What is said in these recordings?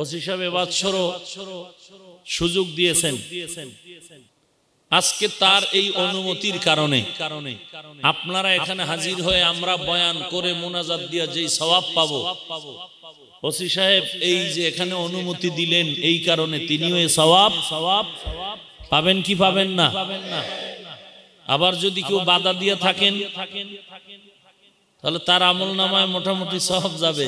OC সাহেব বাদশরও সুযোগ দিয়েছেন আজকে তার এই অনুমতির কারণে আপনারা এখানে হাজির হয়ে আমরা বয়ান করে মোনাজাত দিয়া যেই স্বভাব পাবো ওসি সাহেব এই যে এখানে অনুমতি দিলেন এই কারণে তিনি এই স্বভাব স্বভাব পাবেন কি পাবেন না আবার যদি কেউ বাধা দিয়ে থাকেন তাহলে তার আমল নামায় মোটামুটি সব যাবে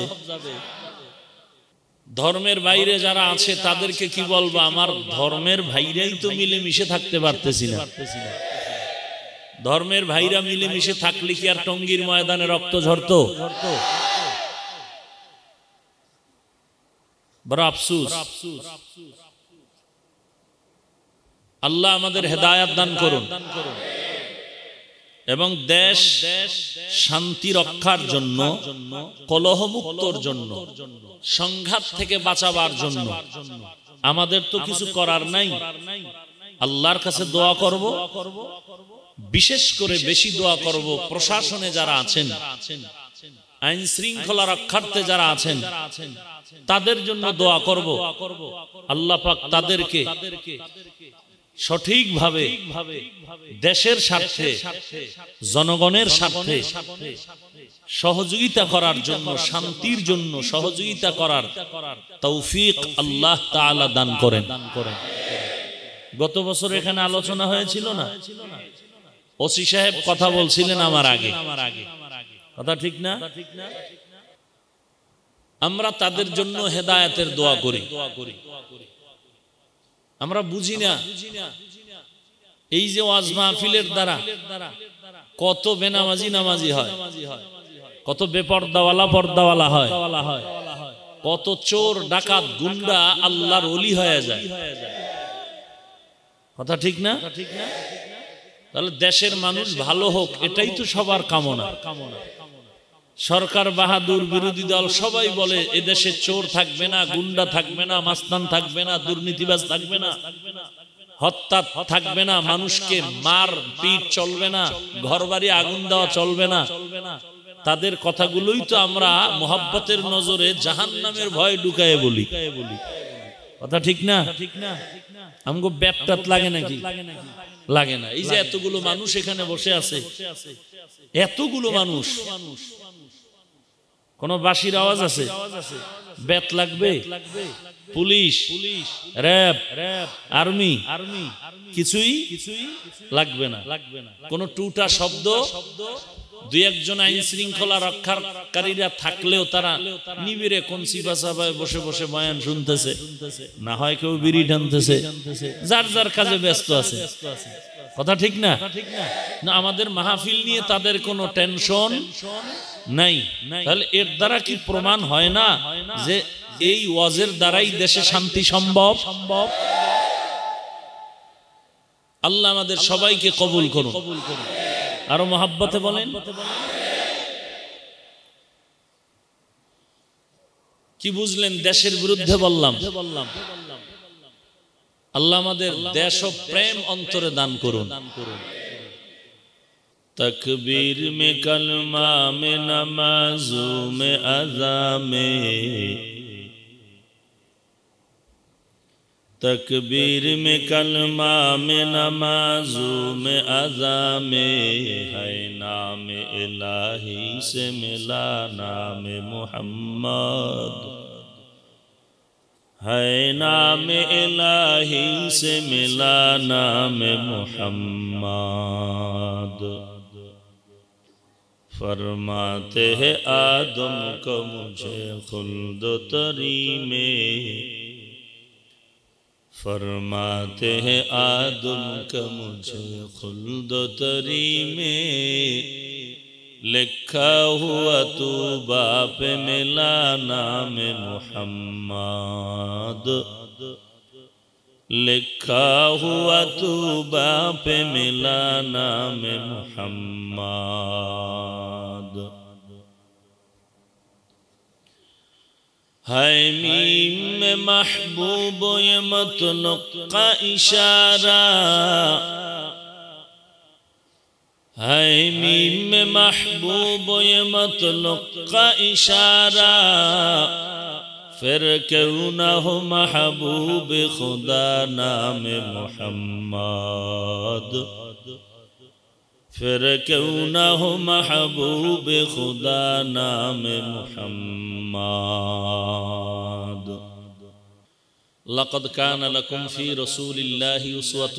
ধর্মের বাইরে যারা আছে তাদেরকে কি বলবো আমার ধর্মের ভাইরাই তো মিলে মিশে থাকতে পারতেছি না ধর্মের ভাইরা মিলে মিশে থাকলে কি আর টঙ্গির ময়দানে রক্ত ঝরত আল্লাহ আমাদের হেদায়াত দান করুন এবং দেশ শান্তি রক্ষার জন্য কলহমুক্তর জন্য সংঘাত থেকে বাঁচাবার জন্য আমাদের তো কিছু করার নাই আল্লাহর কাছে দোয়া করব বিশেষ করে বেশি দোয়া করব প্রশাসনে যারা আছেন আইন শৃঙ্খলা রক্ষার্থে যারা আছেন তাদের জন্য দোয়া করব আল্লাহ পাক তাদেরকে সঠিকভাবে দেশের স্বার্থে জনগণের স্বার্থে সহযোগিতা করার জন্য শান্তির জন্য সহযোগিতা করার তৌফিক আল্লাহ তালা দান করেন গত বছর এখানে আলোচনা হয়েছিল না ওসি সাহেব কথা বলছিলেন আমার আগে কথা ঠিক না আমরা তাদের জন্য হেদায়তের দোয়া করি আমরা বুঝি না এই যে ওয়াজ মাহফিলের দ্বারা কত বেনামাজি নামাজি হয় কত বেপর্দাওয়ালা পর্দাওয়ালা হয় কত চোর ডাকাত গুন্ডা আল্লাহর অলি হয়ে যায় কথা ঠিক না ঠিক না তাহলে দেশের মানুষ ভালো হোক এটাই তো সবার কামনা সরকার বাহাদুর বিরোধী দল সবাই বলে এদেশে চোর থাকবে না গুন্ডা থাকবে না মাস্তান থাকবে না দুর্নীতিবাজ থাকবে না হত্যা থাকবে না মানুষকে মার পিট চলবে না ঘর বাড়ি আগুন দেওয়া চলবে না চলবে না তাদের কথাগুলোই তো আমরা মোহাব্বতের নজরে জাহান নামের ভয় ঢুকায় বলি কথা ঠিক না ঠিক না আমগো ব্যাপটাত লাগে নাকি লাগে না এই যে এতগুলো মানুষ এখানে বসে আছে এতগুলো মানুষ কোন বাসির আওয়াজ আছে ব্যাট লাগবে পুলিশ র্যাব আর্মি কিছুই কিছুই লাগবে না লাগবে না কোন টুটা শব্দ শব্দ দুই একজন আইন শৃঙ্খলা রক্ষাকারীরা থাকলেও তারা নিবিড়ে কোন সিপাশাবায় বসে বসে বয়ান শুনতেছে না হয় কেউ বিড়ি টানতেছে যার যার কাজে ব্যস্ত আছে কথা ঠিক না না আমাদের মাহফিল নিয়ে তাদের কোনো টেনশন নাই তাহলে এর দ্বারা কি প্রমাণ হয় না যে এই ওয়াজের দ্বারাই দেশে শান্তি সম্ভব সম্ভব আল্লাহ আমাদের সবাইকে কবুল করুন কবুল করুন আরো মহাব্বতে বলেন কি বুঝলেন দেশের বিরুদ্ধে বললাম আল্লাহ আমাদের দেশ ও প্রেম অন্তরে দান করুন তকবীর মে কলমা মে নমাজু মে আজা تکبیر میں کلمہ میں نمازوں میں اذا ہے نام الہی سے ملا نام محمد ہے نام الہی سے ملا نام محمد فرماتے ہیں آدم کو مجھے خلد تری میں فرماتے ہیں آدم کا مجھے خلد و تری میں لکھا ہوا تو باپ ملا نام محمد لکھا ہوا تو باپ ملا نام محمد ہے میم محبوب یہ متنق کا اشارہ محبوب یہ متنق کا اشارہ محبوب خدا نام محمد ফের কেউ না হো মাহবুব খুদা نام محمد لقد كان لكم في رسول الله اسوة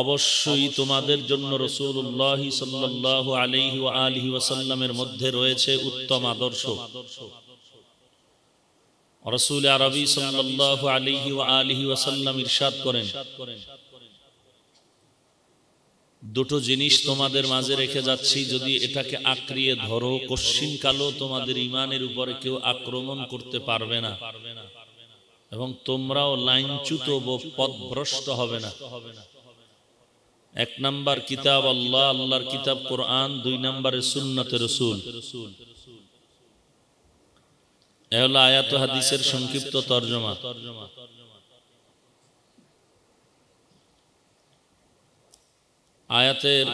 অবশ্যই তোমাদের জন্য রসুল্লাহ সাল্লাল্লাহু আলহি ওয়া আলিহি ওয়াসাল্লামের মধ্যে রয়েছে উত্তম আদর্শ রসুল আরবি সাল্লাহ আলহি ও আলিহি ওয়াসাল্লাম ইরশাদ করেন দুটো জিনিস তোমাদের মাঝে রেখে যাচ্ছি যদি এটাকে আঁকড়িয়ে ধরো কশ্চিন কালো তোমাদের ইমানের উপরে কেউ আক্রমণ করতে পারবে না এবং তোমরাও লাইনচ্যুত পদভ্রষ্ট হবে না এক নাম্বার কিতাব আল্লাহ আল্লাহর কিতাব কোরআন দুই নাম্বারে সুন্নতে রসুল এ হলো আয়াত হাদিসের সংক্ষিপ্ত তর্জমা তর্জমা আয়াতের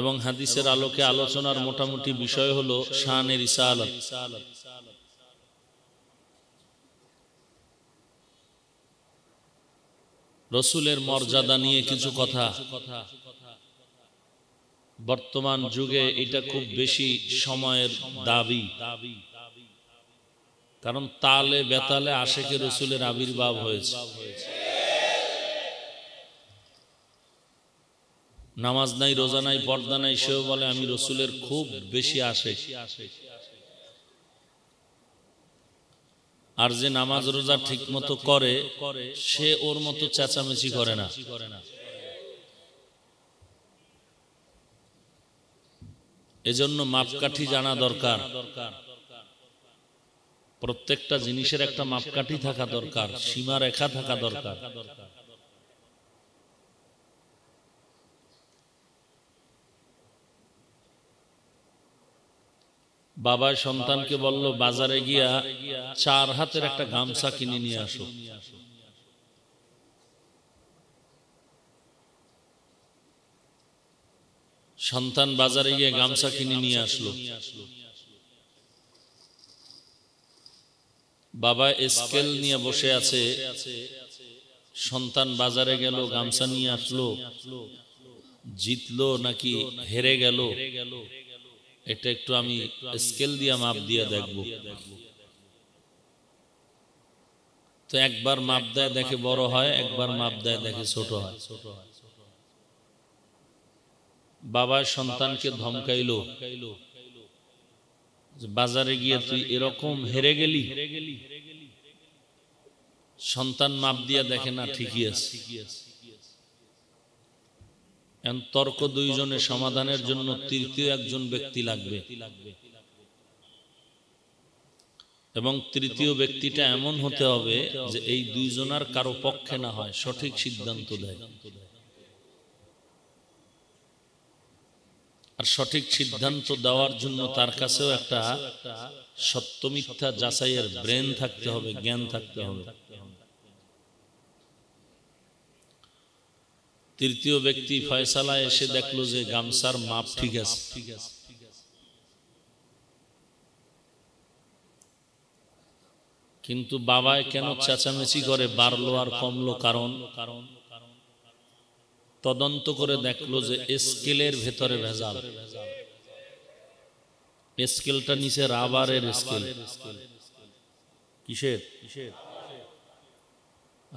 এবং হাদিসের আলোকে আলোচনার মোটামুটি বিষয় হল শাহানের ইসাল রসুলের মর্যাদা নিয়ে কিছু কথা বর্তমান যুগে এটা খুব বেশি সময়ের দাবি কারণ তালে বেতালে আশেখে রসুলের আবির্ভাব হয়েছে নামাজ নাই রোজা নাই পর্দা নাই সেও বলে আমি রসুলের খুব বেশি আসে আর যে নামাজ রোজা ঠিক মতো করে সে ওর মতো চেঁচামেচি করে না এজন্য মাপকাঠি জানা দরকার প্রত্যেকটা জিনিসের একটা মাপকাঠি থাকা দরকার সীমা রেখা থাকা দরকার বাবা সন্তানকে বলল বাজারে গিয়া চার হাতের একটা গামছা কিনে নিয়ে আসো সন্তান বাজারে গিয়ে গামছা কিনে নিয়ে আসলো বাবা স্কেল নিয়ে বসে আছে সন্তান বাজারে গেল গামছা নিয়ে আসলো জিতলো নাকি হেরে গেল এটা একটু আমি স্কেল দিয়ে মাপ দিয়ে দেখব তো একবার মাপ দেয় দেখে বড় হয় একবার মাপ দেয় দেখে ছোট হয় বাবা সন্তানকে ধমকাইল বাজারে গিয়ে তুই এরকম হেরে গেলি সন্তান মাপ দিয়ে দেখে না ঠিকই আছে তর্ক দুইজনে সমাধানের জন্য তৃতীয় একজন ব্যক্তি লাগবে এবং তৃতীয় ব্যক্তিটা এমন হতে হবে যে এই দুইজনার কারো পক্ষে না হয় সঠিক সিদ্ধান্ত দেয় আর সঠিক সিদ্ধান্ত দেওয়ার জন্য তার কাছেও একটা সত্য মিথ্যা যাচাইয়ের ব্রেন থাকতে হবে জ্ঞান থাকতে হবে তৃতীয় ব্যক্তি ফয়সালা এসে দেখলো যে গামছার মাপ ঠিক আছে কিন্তু বাবায় কেন চেঁচামেচি করে বাড়লো আর কমলো কারণ কারণ তদন্ত করে দেখলো যে স্কেলের ভেতরে ভেজাল স্কেলটা নিচে রাবারের স্কেল কিসের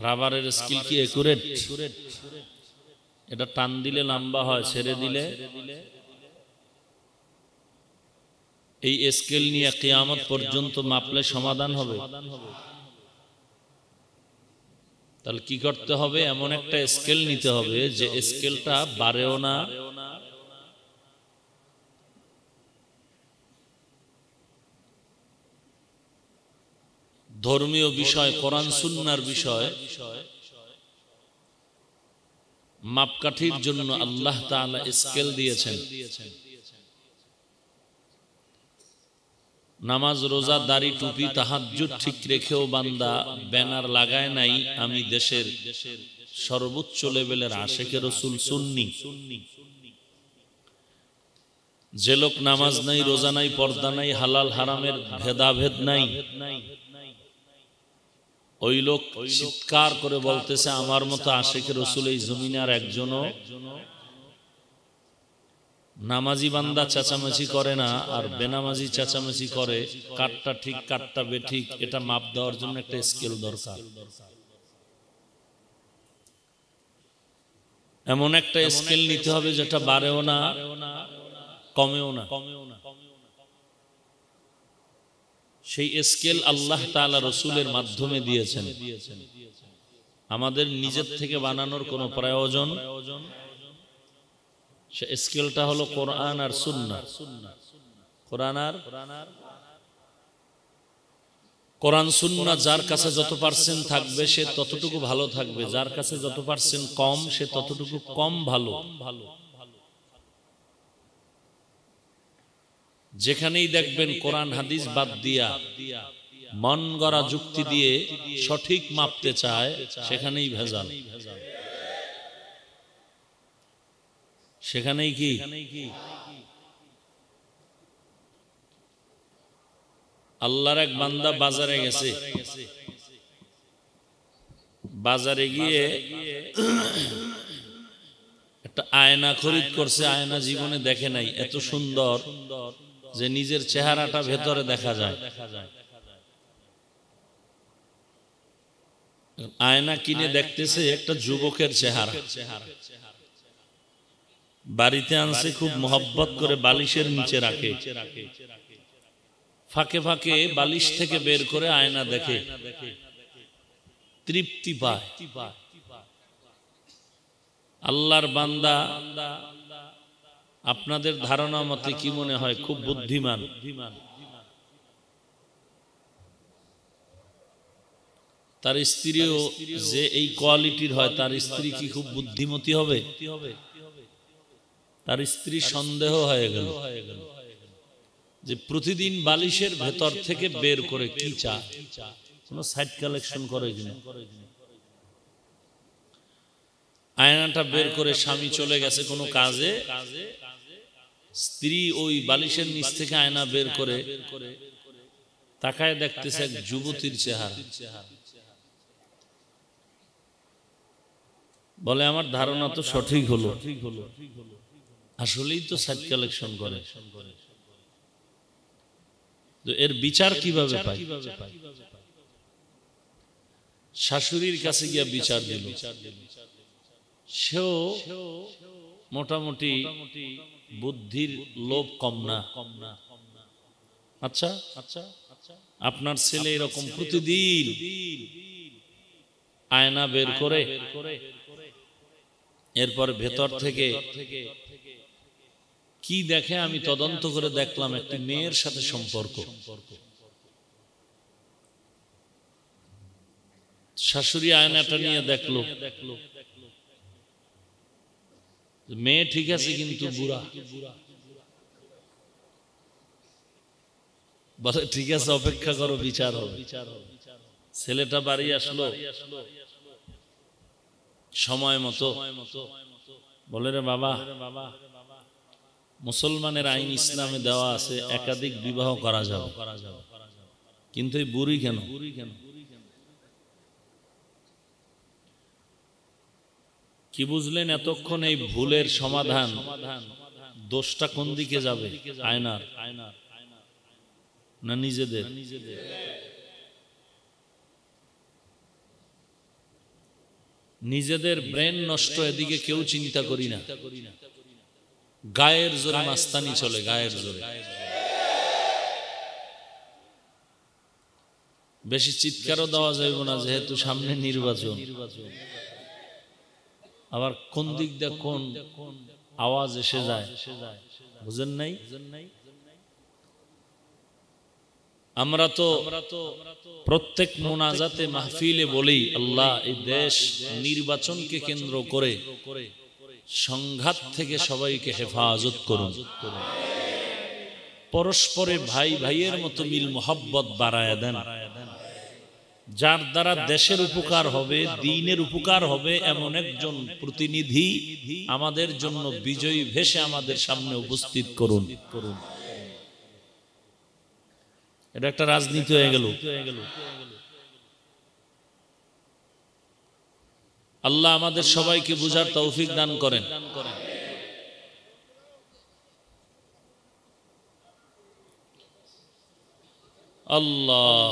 রাবারের স্কেল কি একুরেট এটা টান দিলে লম্বা হয় ছেড়ে দিলে এই স্কেল নিয়ে কেয়ামত পর্যন্ত মাপলে সমাধান হবে তাহলে কি করতে হবে এমন একটা স্কেল নিতে হবে যে স্কেলটা বাড়েও না ধর্মীয় বিষয় কোরআন সুন্নার বিষয় মাপকাঠির জন্য আল্লাহ তালা স্কেল দিয়েছেন নামাজ রোজা দাড়ি টুপি তাহাজ্জুদ ঠিক রেখেও বান্দা ব্যানার লাগায় নাই আমি দেশের সর্বোচ্চ লেভেলের আশেকে রসুল সুন্নি যে লোক নামাজ নাই রোজা নাই পর্দা নাই হালাল হারামের ভেদাভেদ নাই ওই লোক চিৎকার করে বলতেছে আমার মতো আশেখের রসুল এই জমিনার একজনও নামাজি বান্দা চেঁচামেচি করে না আর বেনামাজি চেঁচামেচি করে কাঠটা ঠিক কাঠটা বেঠিক এটা মাপ দেওয়ার জন্য একটা স্কেল দরকার এমন একটা স্কেল নিতে হবে যেটা বাড়েও না কমেও না কমেও না সেই স্কেল আল্লাহ তালা রসুলের মাধ্যমে দিয়েছেন আমাদের নিজের থেকে বানানোর কোনো প্রয়োজন সে স্কেলটা হলো কোরআন আর সুন্না কোরআন আর কোরআন সুন্না যার কাছে যত পার্সেন্ট থাকবে সে ততটুকু ভালো থাকবে যার কাছে যত পার্সেন্ট কম সে ততটুকু কম ভালো ভালো যেখানেই দেখবেন কোরআন হাদিস বাদ দিয়া মন গড়া যুক্তি দিয়ে সঠিক মাপতে চায় সেখানেই ভেজাল সেখানেই কি আল্লাহর এক বান্দা বাজারে গেছে বাজারে গিয়ে একটা আয়না খরিদ করছে আয়না জীবনে দেখে নাই এত সুন্দর যে নিজের চেহারাটা ভেতরে দেখা যায় আয়না কিনে দেখতেছে একটা যুবকের চেহারা বাড়িতে আনছে খুব মহব্বত করে বালিশের নিচে রাখে ফাঁকে ফাঁকে বালিশ থেকে বের করে আয়না দেখে তৃপ্তি পায় আল্লাহর বান্দা আপনাদের ধারণা মতে কি মনে হয় খুব বুদ্ধিমান তার স্ত্রীও যে এই কোয়ালিটির হয় তার স্ত্রী কি খুব বুদ্ধিমতী হবে তার স্ত্রী সন্দেহ হয়ে গেল যে প্রতিদিন বালিশের ভেতর থেকে বের করে কি চা কোনো সাইড কালেকশন করে কিনা আয়নাটা বের করে স্বামী চলে গেছে কোনো কাজে স্ত্রী ওই বালিশের নিচ থেকে আয়না বের করে তাকায় দেখতেছে এক যুবতীর চেহারা বলে আমার ধারণা তো সঠিক হলো আসলেই তো সাইড কালেকশন করে এর বিচার কিভাবে পাই শাশুড়ির কাছে গিয়া বিচার দিল সেও মোটামুটি বুদ্ধির লোভ কম না আচ্ছা আচ্ছা আপনার ছেলে এরকম প্রতিদিন আয়না বের করে এরপর ভেতর থেকে কি দেখে আমি তদন্ত করে দেখলাম একটি মেয়ের সাথে সম্পর্ক শাশুড়ি আয়নাটা নিয়ে দেখলো দেখলো মেয়ে ঠিক আছে কিন্তু বুড়া বলে ঠিক আছে অপেক্ষা করো বিচার হবে ছেলেটা বাড়ি আসলো সময় মতো বলে রে বাবা মুসলমানের আইন ইসলামে দেওয়া আছে একাধিক বিবাহ করা যাবে কিন্তু এই বুড়ি কেন বুড়ি কেন কি বুঝলেন এতক্ষণ এই ভুলের সমাধান দোষটা কোন দিকে যাবে আয়নার না নিজেদের নিজেদের ব্রেন নষ্ট এদিকে কেউ চিন্তা করি না গায়ের জোরে মাস্তানি চলে গায়ের জোরে বেশি চিৎকারও দেওয়া যাবে না যেহেতু সামনে নির্বাচন নির্বাচন আবার কোন দিক দিয়ে কোন আওয়াজ এসে যায় বুঝেন নাই আমরা তো প্রত্যেক মোনাজাতে মাহফিলে বলি আল্লাহ এই দেশ নির্বাচনকে কেন্দ্র করে সংঘাত থেকে সবাইকে হেফাজত করুন পরস্পরে ভাই ভাইয়ের মতো মিল মোহাব্বত বাড়ায় দেন যার দ্বারা দেশের উপকার হবে দিনের উপকার হবে এমন একজন প্রতিনিধি আমাদের জন্য বিজয়ী ভেসে আমাদের সামনে উপস্থিত করুন করুন এটা একটা রাজনীতি হয়ে গেল আল্লাহ আমাদের সবাইকে বুঝার তৌফিক দান করেন আল্লাহ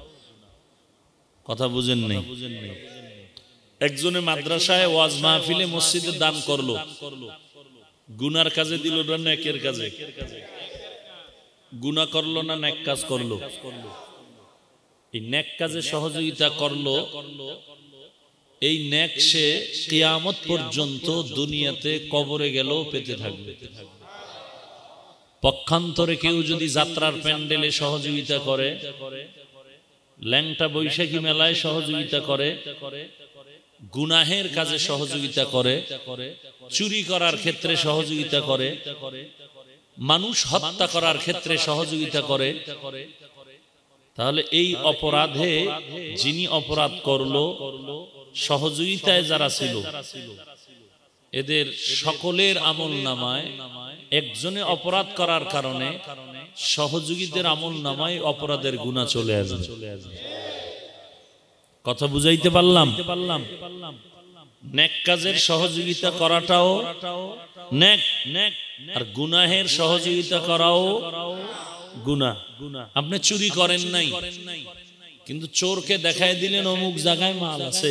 কথা বুঝেন নেই একজনে মাদ্রাসায় ওয়াজ মাহফিলে মসজিদে দান করলো গুনার কাজে দিল না নেকের কাজে গুনা করলো না নেক কাজ করলো এই নেক কাজে সহযোগিতা করলো এই নেক সে কিয়ামত পর্যন্ত দুনিয়াতে কবরে গেলেও পেতে থাকবে পক্ষান্তরে কেউ যদি যাত্রার প্যান্ডেলে সহযোগিতা করে ল্যাংটা বৈশাখী মেলায় সহযোগিতা করে গুনাহের কাজে সহযোগিতা করে চুরি করার ক্ষেত্রে সহযোগিতা করে মানুষ হত্যা করার ক্ষেত্রে সহযোগিতা করে তাহলে এই অপরাধে যিনি অপরাধ করল সহযোগিতায় যারা ছিল এদের সকলের আমল নামায় একজনে অপরাধ করার কারণে সহযোগীদের আমল নামায় অপরাধের গুণা চলে আসবে কথা বুঝাইতে পারলাম পারলাম পারলাম সহযোগিতা করাটাও আর গুনাহের সহযোগিতা করাও গুনা আপনি চুরি করেন নাই কিন্তু চোরকে দেখায় দিলেন অমুক জায়গায় মাল আছে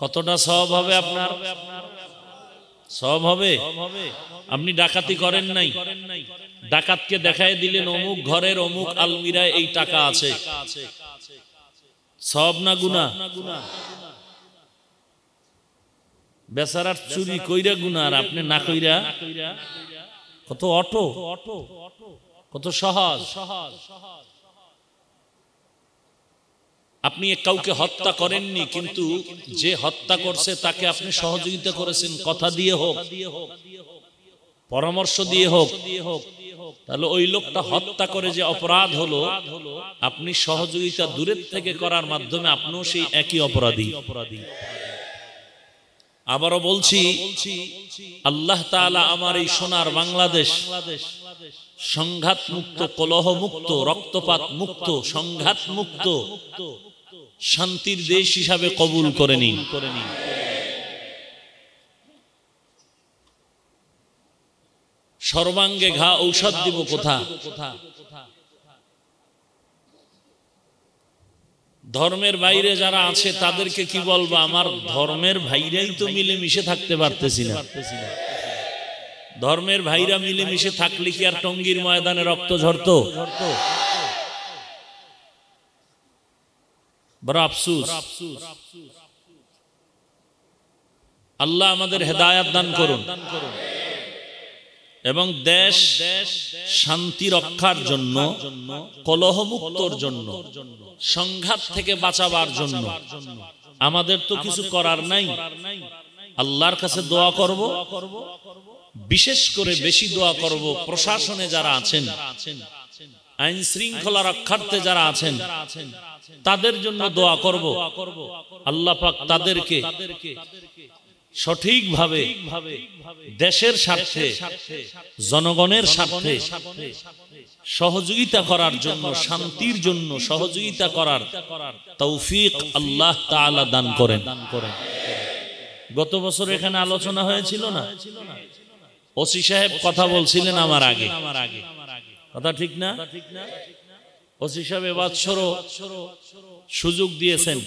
কতটা স্বভাব হবে আপনার সব হবে আপনি ডাকাতি করেন নাই ডাকাতকে দেখায় দিলেন অমুক ঘরের অমুক আলমিরায় এই টাকা আছে সব না গুনা বেচারার চুরি কইরা গুনা আর আপনি না কইরা কত অটো কত সহজ সহজ সহজ আপনি কাউকে হত্যা করেননি কিন্তু যে হত্যা করছে তাকে আপনি সহযোগিতা করেছেন কথা দিয়ে হোক পরামর্শ দিয়ে হোক তাহলে ওই লোকটা হত্যা করে যে অপরাধ হলো আপনি সহযোগিতা দূরের থেকে করার মাধ্যমে আপনিও সেই একই অপরাধী অপরাধী আবারও বলছি আল্লাহ তালা আমার এই সোনার বাংলাদেশ সংঘাত মুক্ত কলহ মুক্ত রক্তপাত মুক্ত সংঘাত মুক্ত শান্তির দেশ হিসাবে কবুল করে নিন সর্বাঙ্গে ঘা ঔষধ দিব কোথা ধর্মের বাইরে যারা আছে তাদেরকে কি বলবো আমার ধর্মের ভাইরাই তো মিলে মিশে থাকতে পারতেছি না ধর্মের ভাইরা মিলে মিশে থাকলে কি আর টঙ্গির ময়দানে রক্ত ঝরত ঝরত বড় আফসুস আল্লাহ আমাদের হেদায়াত দান করুন এবং দেশ শান্তি রক্ষার জন্য কলহমুক্তর জন্য সংঘাত থেকে বাঁচাবার জন্য আমাদের তো কিছু করার নাই আল্লাহর কাছে দোয়া করব বিশেষ করে বেশি দোয়া করব প্রশাসনে যারা আছেন আইন শৃঙ্খলা রক্ষার্থে যারা আছেন তাদের জন্য দোয়া করব আল্লাহ পাক তাদেরকে সঠিকভাবে দেশের স্বার্থে জনগণের স্বার্থে সহযোগিতা করার জন্য শান্তির জন্য সহযোগিতা করার তৌফিক আল্লাহ তাআলা দান করেন গত বছর এখানে আলোচনা হয়েছিল না ওসি সাহেব কথা বলছিলেন আমার আগে কথা ঠিক না সুযোগ দিয়েছেন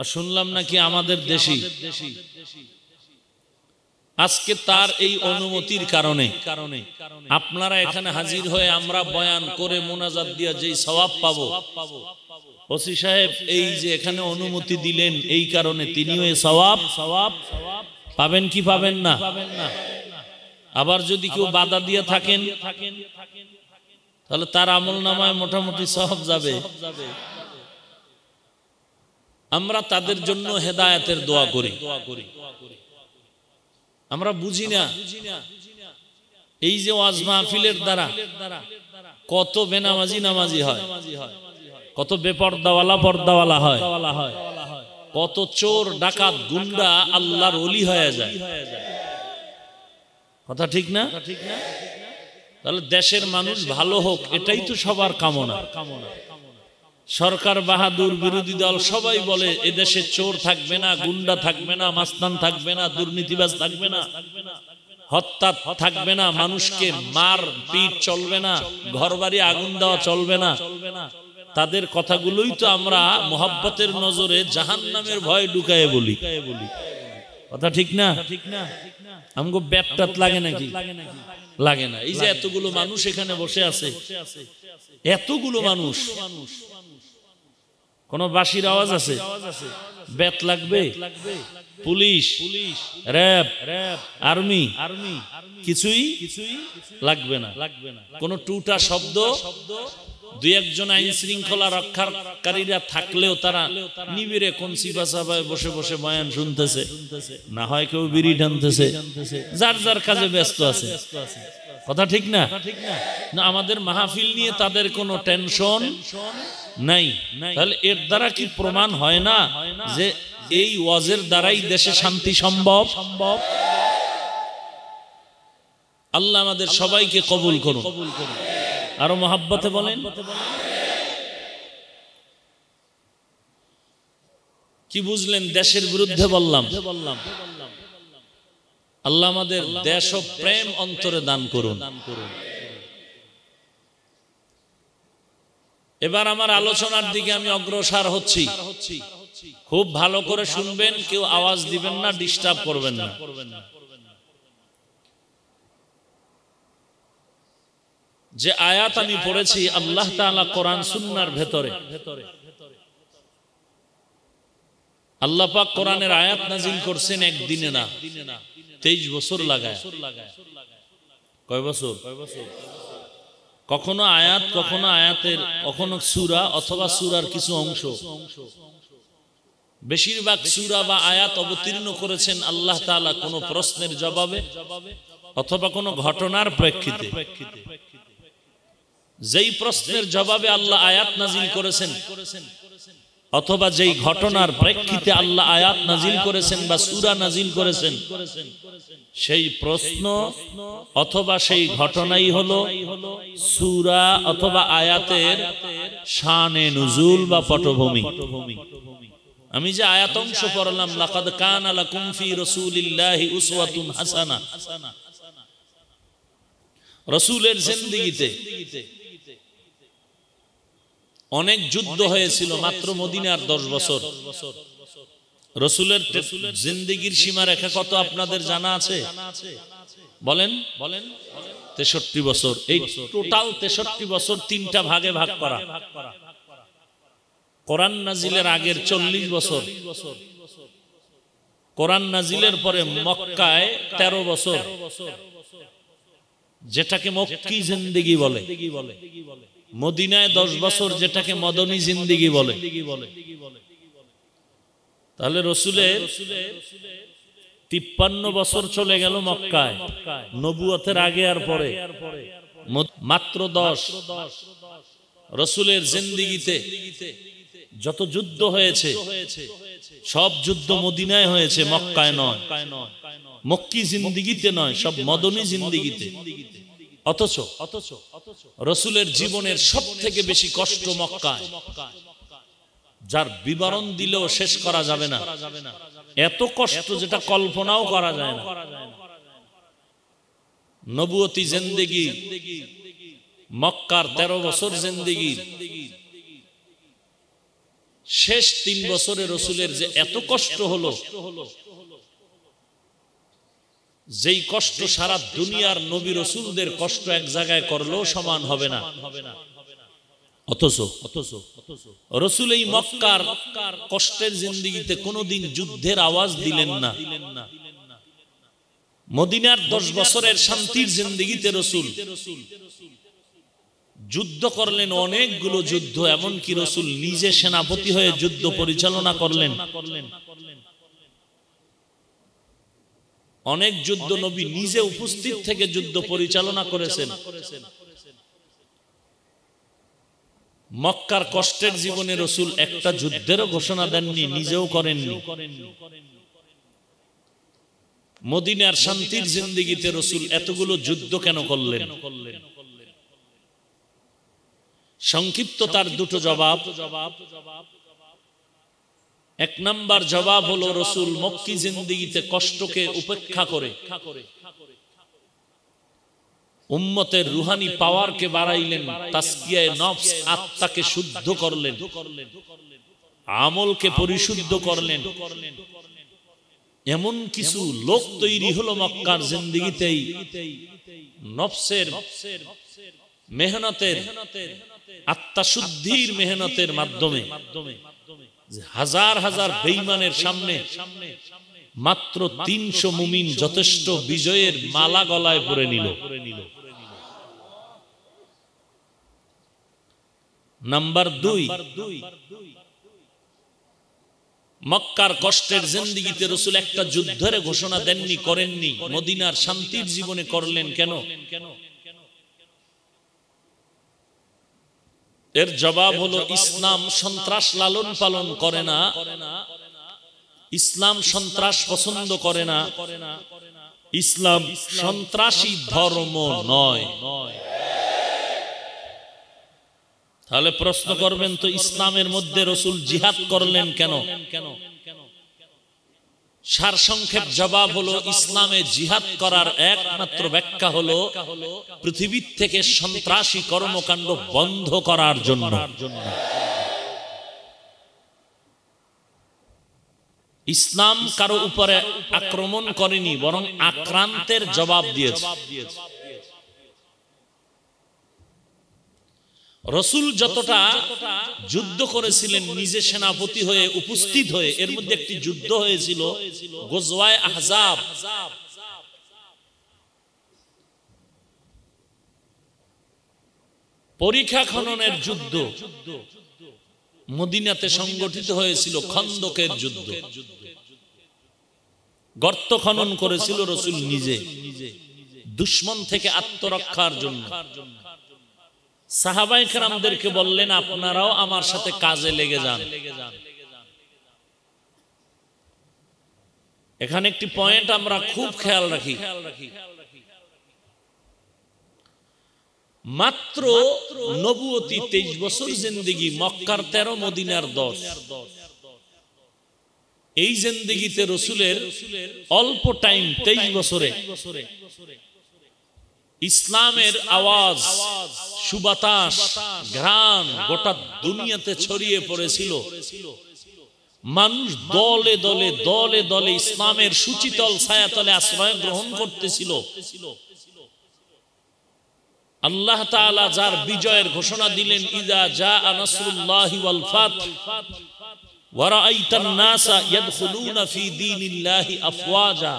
আর শুনলাম নাকি আমাদের দেশি আজকে তার এই অনুমতির কারণে কারণে আপনারা এখানে হাজির হয়ে আমরা বয়ান করে মোনাজাত দিয়া যেই স্বভাব পাবো ওসি সাহেব এই যে এখানে অনুমতি দিলেন এই কারণে তিনি পাবেন কি পাবেন না আবার যদি কেউ বাধা দিয়ে থাকেন তাহলে তার আমল নামায় মোটামুটি সব যাবে আমরা তাদের জন্য হেদায়তের দোয়া করি আমরা বুঝি না এই যে ওয়াজ মাহফিলের দ্বারা কত বেনামাজি নামাজি হয় কত বেপর্দাওয়ালা পর্দাওয়ালা হয় কত চোর ডাকাত গুন্ডা আল্লাহর অলি হয়ে যায় কথা ঠিক না ঠিক না তাহলে দেশের মানুষ ভালো হোক এটাই তো সবার কামনা সরকার বাহাদুর বিরোধী দল সবাই বলে এদেশে চোর থাকবে না গুন্ডা থাকবে না মাস্তান থাকবে না দুর্নীতিবাজ থাকবে না হত্যা থাকবে না মানুষকে মার পিট চলবে না ঘর আগুন দেওয়া চলবে না তাদের কথাগুলোই তো আমরা মোহাব্বতের নজরে জাহান নামের ভয় ঢুকায় বলি কথা ঠিক না আমগো ব্যাপটাত লাগে নাকি লাগে না এই যে এতগুলো মানুষ এখানে বসে আছে এতগুলো মানুষ কোন বাসির আওয়াজ আছে বেত লাগবে পুলিশ র্যাব র্যাব আর্মি কিছুই কিছুই লাগবে না লাগবে না কোন টুটা শব্দ শব্দ দুই একজন আইন শৃঙ্খলা রক্ষাকারীরা থাকলেও তারা নিবিড়ে কোন কনসি বাসাবায় বসে বসে বয়ান শুনতেছে না হয় কেউ বিড়ি টানতেছে যার যার কাজে ব্যস্ত আছে কথা ঠিক না না আমাদের মাহফিল নিয়ে তাদের কোনো টেনশন নাই তাহলে এর দ্বারা কি প্রমাণ হয় না যে এই ওয়াজের দ্বারাই দেশে শান্তি সম্ভব সম্ভব আল্লাহ আমাদের সবাইকে কবুল করুন কবুল করুন আরো মহাব্বতে বলেন কি বুঝলেন দেশের বিরুদ্ধে বললাম আল্লাহ আমাদের দেশ ও প্রেম অন্তরে দান করুন এবার আমার আলোচনার দিকে আমি অগ্রসর হচ্ছি খুব ভালো করে শুনবেন কেউ আওয়াজ দিবেন না ডিস্টার্ব করবেন না যে আয়াত আমি পড়েছি আল্লাহ তালা কোরআন সুন্নার ভেতরে আল্লাহ পাক কোরআনের আয়াত নাজিল করছেন একদিনে না তেইশ বছর লাগায় কয় বছর কখনো আয়াত কখনো আয়াতের কখনো সুরা অথবা সুরার কিছু অংশ বেশিরভাগ সুরা বা আয়াত অবতীর্ণ করেছেন আল্লাহ তালা কোনো প্রশ্নের জবাবে অথবা কোনো ঘটনার প্রেক্ষিতে যেই প্রশ্নের জবাবে আল্লাহ আয়াত নাজিল করেছেন অথবা যেই ঘটনার প্রেক্ষিতে আল্লাহ আয়াত নাজিল করেছেন বা সুরা নাজিল করেছেন সেই প্রশ্ন অথবা সেই ঘটনাই হলো সুরা অথবা আয়াতের শানে নুজুল বা পটভূমি আমি যে আয়াত অংশ পড়লাম লাকাদ কান আলা কুমফি রসুলিল্লাহি উসওয়াতুন হাসানা রসুলের জিন্দিগিতে অনেক যুদ্ধ হয়েছিল মাত্র মদিনার দশ বছর রসুলের জিন্দিগির সীমা রেখা কত আপনাদের জানা আছে বলেন বলেন তেষট্টি বছর এই টোটাল তেষট্টি বছর তিনটা ভাগে ভাগ করা কোরআন নাজিলের আগের চল্লিশ বছর কোরআন নাজিলের পরে মক্কায় ১৩ বছর যেটাকে মক্কি জিন্দিগি বলে বলে মদিনায় দশ বছর যেটাকে মদনী জিন্দিগি বলে তাহলে রসুলে তিপ্পান্ন বছর চলে গেল মক্কায় নবুয়ের আগে আর পরে মাত্র দশ রসুলের জিন্দিগিতে যত যুদ্ধ হয়েছে সব যুদ্ধ মদিনায় হয়েছে মক্কায় নয় মক্কি জিন্দিগিতে নয় সব মদনী জিন্দিগিতে অথচ অথচ রসুলের জীবনের সব থেকে বেশি কষ্ট মক্কা যার বিবরণ দিলেও শেষ করা যাবে না এত কষ্ট যেটা কল্পনাও করা যায় না নবুয়তি জেন্দিগি মক্কার তেরো বছর জেন্দিগি শেষ তিন বছরে রসুলের যে এত কষ্ট হলো যেই কষ্ট সারা দুনিয়ার নবী রসুলদের কষ্ট এক জায়গায় করলেও সমান হবে না যুদ্ধ করলেন অনেকগুলো যুদ্ধ এমনকি রসুল নিজে সেনাপতি হয়ে যুদ্ধ পরিচালনা করলেন করলেন অনেক যুদ্ধ নবী নিজে উপস্থিত থেকে যুদ্ধ পরিচালনা করেছেন মক্কার কষ্টের জীবনে রসুল একটা যুদ্ধেরও ঘোষণা দেননি নিজেও করেননি মদিনার শান্তির জিন্দিগিতে রসুল এতগুলো যুদ্ধ কেন করলেন সংক্ষিপ্ত তার দুটো জবাব জবাব জবাব এক নাম্বার জবাব হলো রসুল মক্কি জিন্দিগিতে কষ্টকে উপেক্ষা করে উম্মতের রুহানি পাওয়ারকে বাড়াইলেন তাস্কিয়ায় নফস আত্মাকে শুদ্ধ করলেন আমলকে পরিশুদ্ধ করলেন এমন কিছু লোক তৈরি হলো মক্কার জিন্দিগিতেই নফসের মেহনতের আত্মাশুদ্ধির মেহনতের মাধ্যমে মাধ্যমে হাজার হাজার বেইমানের সামনে মাত্র তিনশো মুমিন যথেষ্ট বিজয়ের মালা গলায় পরে নিল নাম্বার দুই মক্কার কষ্টের জিন্দিগিতে রসুল একটা যুদ্ধের ঘোষণা দেননি করেননি মদিনার শান্তির জীবনে করলেন কেন কেন এর জবাব হলো ইসলাম সন্ত্রাস লালন পালন করে না ইসলাম সন্ত্রাস পছন্দ করে না ইসলাম সন্ত্রাসী ধর্ম নয় তাহলে প্রশ্ন করবেন তো ইসলামের মধ্যে রসুল জিহাদ করলেন কেন কেন সারসংক্ষেপ জবাব হলো ইসলামে জিহাদ করার একমাত্র ব্যাখ্যা হলো পৃথিবীর থেকে সন্ত্রাসী কর্মকাণ্ড বন্ধ করার জন্য ইসলাম কারো উপরে আক্রমণ করেনি বরং আক্রান্তের জবাব দিয়েছে রসুল যতটা যুদ্ধ করেছিলেন নিজে সেনাপতি হয়ে উপস্থিত হয়ে এর মধ্যে একটি যুদ্ধ হয়েছিল গোজওয়ায় আহজাব পরীক্ষা খননের যুদ্ধ মদিনাতে সংগঠিত হয়েছিল খন্দকের যুদ্ধ গর্ত খনন করেছিল রসুল নিজে দুশ্মন থেকে আত্মরক্ষার জন্য সাহাবাই কারামদেরকে বললেন আপনারাও আমার সাথে কাজে লেগে যান এখানে একটি পয়েন্ট আমরা খুব খেয়াল রাখি মাত্র নবুয়তি তেইশ বছর জিন্দিগি মক্কার তেরো মদিনার দশ এই জিন্দিগিতে রসুলের অল্প টাইম তেইশ বছরে ইসলামের আওয়াজ সুবাতাস গ্রাম গোটা দুনিয়াতে ছড়িয়ে পড়েছিল মানুষ দলে দলে দলে দলে ইসলামের সুচিতল ছায়াতলে আশ্রয় গ্রহণ করতেছিল আল্লাহ তালা যার বিজয়ের ঘোষণা দিলেন ইদা যা নাসরুল্লাহি নাসা আফওয়াজা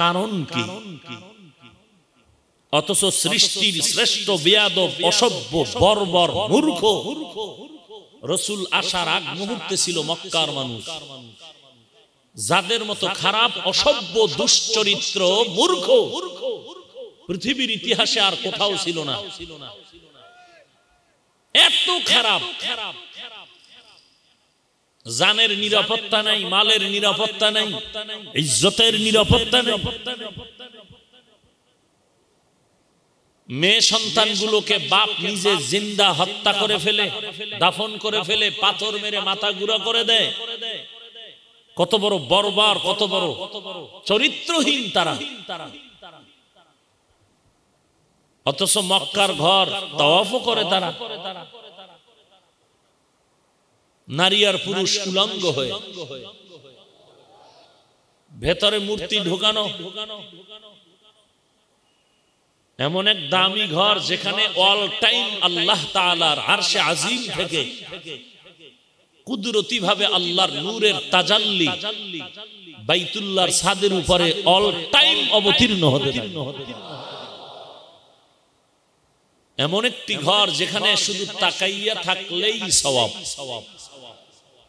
কারণ কি অথচ সৃষ্টির শ্রেষ্ঠ বেয়াদব অসভ্য বর্বর মূর্খ রসুল আসার আগ মুহূর্তে ছিল মক্কার মানুষ যাদের মতো খারাপ অসভ্য দুশ্চরিত্র মূর্খ পৃথিবীর ইতিহাসে আর কোথাও ছিল না এত খারাপ খারাপ জানের নিরাপত্তা নাই মালের নিরাপত্তা নাই ইজ্জতের নিরাপত্তা নাই মেয়ে সন্তানগুলোকে বাপ নিজে জিন্দা হত্যা করে ফেলে দাফন করে ফেলে পাথর মেরে মাথা গুঁড়া করে দেয় কত বড় বরবার কত বড় চরিত্রহীন তারা অথচ মক্কার ঘর তওয়াফও করে তারা নারী আর পুরুষ উলঙ্গ হয়ে ভেতরে মূর্তি ঢোকানো এমন এক দামি ঘর যেখানে অল টাইম আল্লাহ তালার আর সে আজিম থেকে কুদরতি ভাবে আল্লাহর নূরের তাজাল্লি বাইতুল্লার সাদের উপরে অল টাইম অবতীর্ণ হতে এমন একটি ঘর যেখানে শুধু তাকাইয়া থাকলেই সওয়াব সওয়াব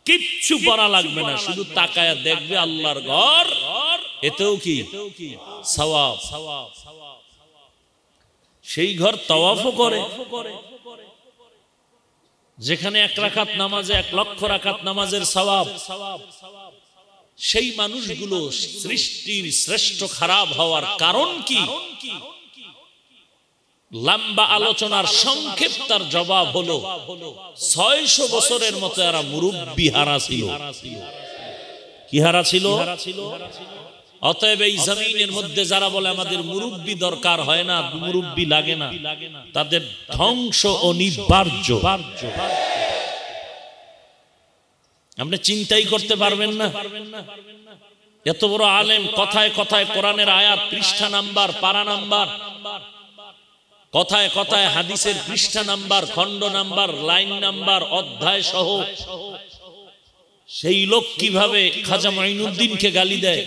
কিচ্ছু পড়া লাগবে না শুধু তাকায়া দেখবে আল্লাহর ঘর এতেও কি সেই ঘর তওয়াফও করে যেখানে এক রাখাত নামাজে এক লক্ষ রাখাত নামাজের সবাব সেই মানুষগুলো সৃষ্টির শ্রেষ্ঠ খারাপ হওয়ার কারণ কি লম্বা আলোচনার সংক্ষেপ তার জবাব হলো ছয়শ বছরের মতো এরা মুরব্বী হারা ছিল কি হারা ছিল অতএব এই জমিনের মধ্যে যারা বলে আমাদের মুরব্বী দরকার হয় না মুরব্বী লাগে না তাদের ধ্বংস অনিবার্য আপনি চিন্তাই করতে পারবেন না এত বড় আলেম কথায় কথায় কোরআনের আয়াত পৃষ্ঠা নাম্বার পারা নাম্বার কথায় কথায় হাদিসের পৃষ্ঠা নাম্বার খণ্ড নাম্বার লাইন নাম্বার অধ্যায় সহ সেই লোক কিভাবে খাজা মাইনুদ্দিনকে গালি দেয়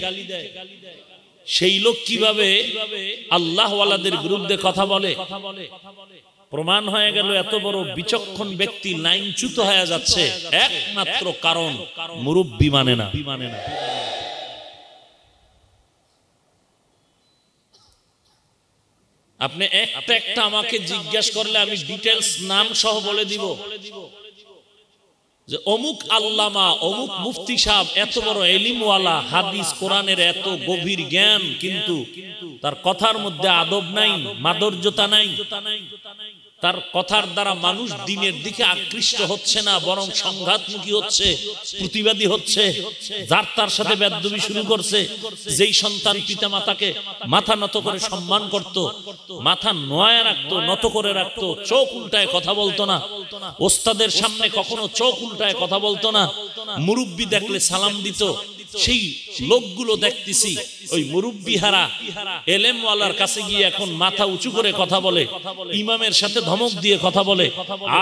সেই লোক কিভাবে আল্লাহওয়ালাদের বিরুদ্ধে কথা বলে প্রমাণ হয়ে গেল এত বড় বিচক্ষণ ব্যক্তি লাইনচ্যুত হয়ে যাচ্ছে একমাত্র কারণ মুরব্বী মানে না মানে না আপনি একটা একটা আমাকে জিজ্ঞেস করলে আমি ডিটেলস নাম সহ বলে দিব যে অমুক আল্লামা অমুক মুফতি সাহ এত বড় এলিমওয়ালা হাদিস কোরআনের এত গভীর জ্ঞান কিন্তু তার কথার মধ্যে আদব নাই জোতা নাই তার কথার দ্বারা মানুষ দিনের দিকে আকৃষ্ট হচ্ছে না বরং সংঘাতমুখী হচ্ছে প্রতিবাদী হচ্ছে যার তার সাথে বেদবি শুরু করছে যেই সন্তান পিতা মাতাকে মাথা নত করে সম্মান করত মাথা নয়া রাখতো নত করে রাখতো চোখ উল্টায় কথা বলতো না ওস্তাদের সামনে কখনো চোখ উল্টায় কথা বলতো না মুরব্বী দেখলে সালাম দিত সেই লোকগুলো দেখতেছি ওই হারা মুরব্বিহারা ওয়ালার কাছে গিয়ে এখন মাথা উঁচু করে কথা বলে ইমামের সাথে ধমক দিয়ে কথা বলে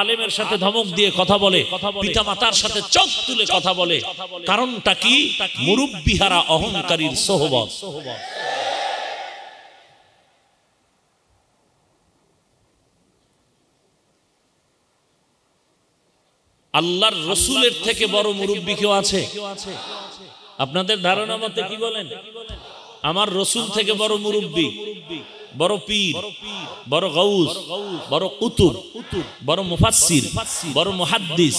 আলেমের সাথে ধমক দিয়ে কথা বলে পিতা মাতার সাথে চোখ তুলে কথা বলে কারণটা কি হারা অহংকারীর সোহবত আল্লাহর রসুলের থেকে বড় মুরব্বী কেউ আছে আপনাদের ধারণা মতে কি বলেন আমার রসুল থেকে বড় মুরব্বী বড় পীর বড় গৌস বড় কুতুব বড় মুফাসির বড় মুহাদ্দিস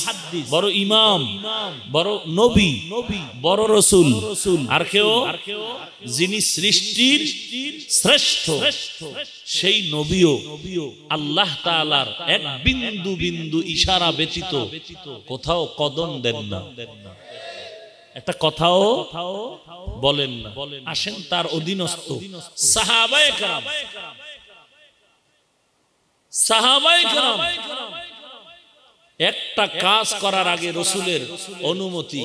বড় ইমাম বড় নবী বড় রসুল আর কেউ যিনি সৃষ্টির শ্রেষ্ঠ সেই নবীও আল্লাহ তালার এক বিন্দু বিন্দু ইশারা ব্যতীত কোথাও কদম দেন না একটা কথাও বলেন না আসেন তার অধীনস্থ একটা কাজ করার আগে রসুলের অনুমতি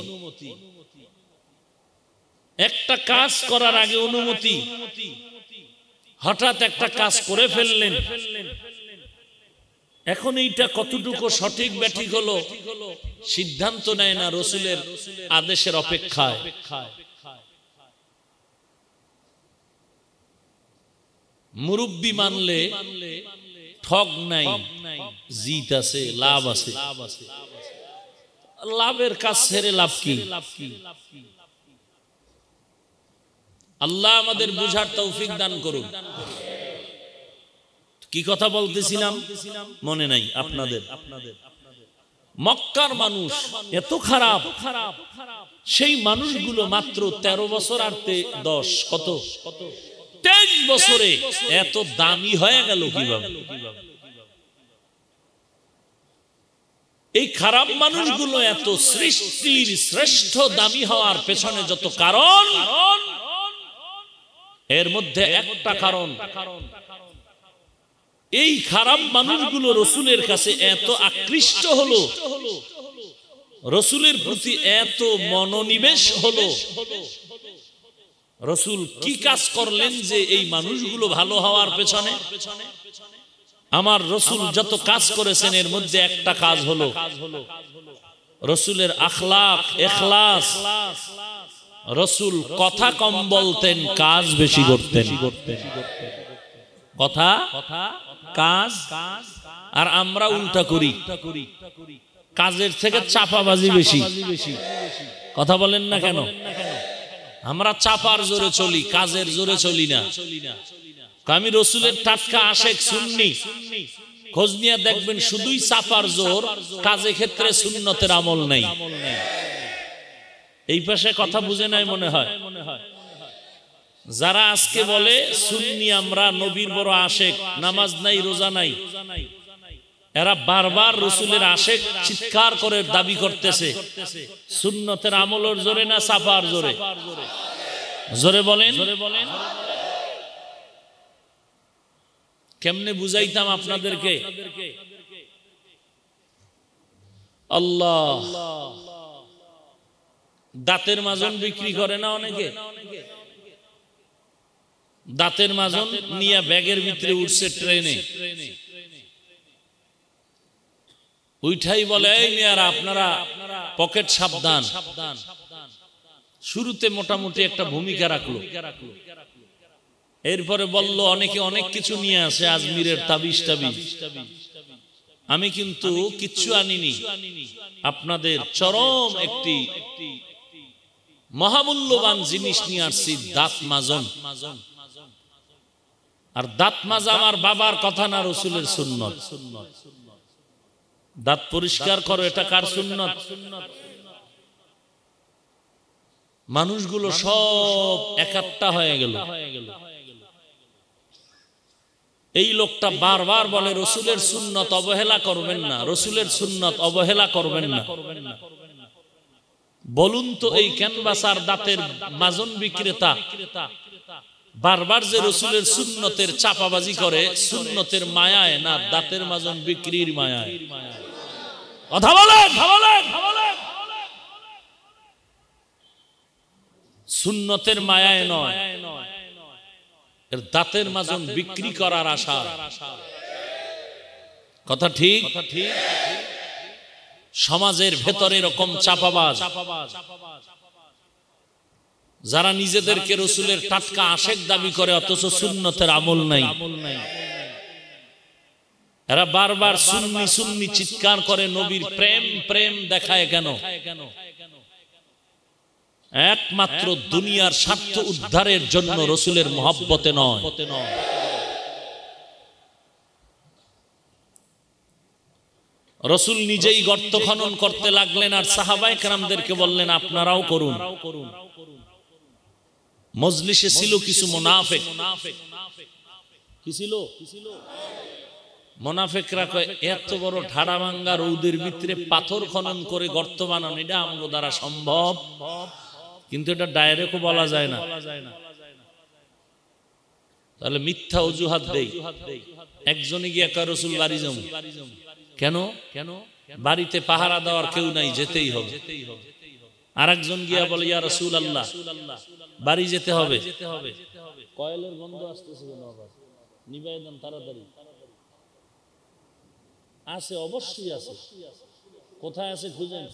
একটা কাজ করার আগে অনুমতি হঠাৎ একটা কাজ করে ফেললেন এখন এইটা কতটুকু সঠিক ব্যাঠিক হলো সিদ্ধান্ত নেয় না রসুলের আদেশের অপেক্ষায় মুরব্বী মানলে ঠগ নাই জিত আছে লাভ আছে লাভের কাজ ছেড়ে লাভ কি আল্লাহ আমাদের বুঝার তৌফিক দান করুন কি কথা বলতেছিলাম মনে নাই আপনাদের মক্কার মানুষ এত খারাপ খারাপ সেই মানুষগুলো মাত্র ১৩ বছর আরতে দশ কত তেইশ বছরে এত দামি হয়ে গেল কিভাবে এই খারাপ মানুষগুলো এত সৃষ্টির শ্রেষ্ঠ দামি হওয়ার পেছনে যত কারণ এর মধ্যে একটা কারণ এই খারাপ মানুষগুলো রসুলের কাছে এত আকৃষ্ট হলো রসুলের প্রতি এত মনোনিবেশ হলো রসুল কি কাজ করলেন যে এই মানুষগুলো ভালো হওয়ার পেছনে আমার রসুল যত কাজ করেছেন এর মধ্যে একটা কাজ হলো রসুলের আখলাস রসুল কথা কম বলতেন কাজ বেশি করতেন কথা কথা কাজ আর আমরা উল্টা করি কাজের থেকে চাপাবাজি বেশি কথা বলেন না কেন আমরা চাপার জোরে চলি কাজের জোরে চলি না আমি রসুলের টাটকা আসে শুননি খোঁজ নিয়ে দেখবেন শুধুই চাপার জোর কাজে ক্ষেত্রে শূন্যতের আমল নেই এই পাশে কথা বুঝে নাই মনে হয় মনে হয় যারা আজকে বলে শুননি আমরা নবীর বড় আশেখ নামাজ নাই রোজা নাই এরা বারবার রসুলের আশেক চিৎকার করে দাবি করতেছে সুন্নতের আমলের জোরে না সাফার জোরে জোরে বলেন বলেন কেমনে বুঝাইতাম আপনাদেরকে আল্লাহ দাঁতের মাজন বিক্রি করে না অনেকে দাঁতের মাজন নিয়ে ব্যাগের ভিতরে উঠছে ট্রেনে ওইটাই বলে এই আপনারা পকেট সাবধান শুরুতে মোটামুটি একটা ভূমিকা রাখলো এরপরে বলল অনেকে অনেক কিছু নিয়ে আসে আজমিরের তাবিজ তাবিজ আমি কিন্তু কিচ্ছু আনিনি আপনাদের চরম একটি মহামূল্যবান জিনিস নিয়ে আসছি দাঁত মাজন মাজন আর দাঁত মাজা আমার বাবার কথা না রসুলের সুন্নত দাঁত পরিষ্কার করো এটা কার সুন্নত মানুষগুলো সব একাত্তা হয়ে গেল এই লোকটা বারবার বলে রসুলের সুন্নত অবহেলা করবেন না রসুলের সুন্নত অবহেলা করবেন না বলুন তো এই ক্যানভাস আর দাঁতের মাজন বিক্রেতা বারবার যে রসুলের সুন্নতের চাপাবাজি করে সুন্নতের মায়ায় না দাঁতের মাজন বিক্রির মায়ায় কথা বলেন সুন্নতের মায়ায় নয় এর দাঁতের মাজন বিক্রি করার আশা কথা ঠিক সমাজের ভেতরে এরকম চাপাবাজ চাপাবাজ যারা নিজেদেরকে রসুলের টাটকা আশেক দাবি করে অথচ সুন্নতের আমল নাই এরা বারবার সুন্নি সুন্নি চিৎকার করে নবীর প্রেম প্রেম দেখায় কেন একমাত্র দুনিয়ার স্বার্থ উদ্ধারের জন্য রসুলের মহব্বতে নয় রসুল নিজেই গর্ত খনন করতে লাগলেন আর সাহাবাই কারামদেরকে বললেন আপনারাও করুন করুন মজলিশে ছিল কিছু মোনাফেক মোনাফেকরা কয় এত বড় ঢাড়া ভাঙ্গা রৌদের ভিতরে পাথর খনন করে গর্ত বানানো এটা আমগো দ্বারা সম্ভব কিন্তু এটা ডাইরেক্ট বলা যায় না তাহলে মিথ্যা অজুহাত দেই একজনে গিয়ে একা রসুল বাড়ি যাবো কেন কেন বাড়িতে পাহারা দেওয়ার কেউ নাই যেতেই হবে যেতেই হবে আর একজন গিয়া বলে ইয়া রসুল আল্লাহ বাড়ি যেতে হবে কয়েলের গন্ধ তাড়াতাড়ি আছে অবশ্যই আছে কোথায় আছে খুঁজেন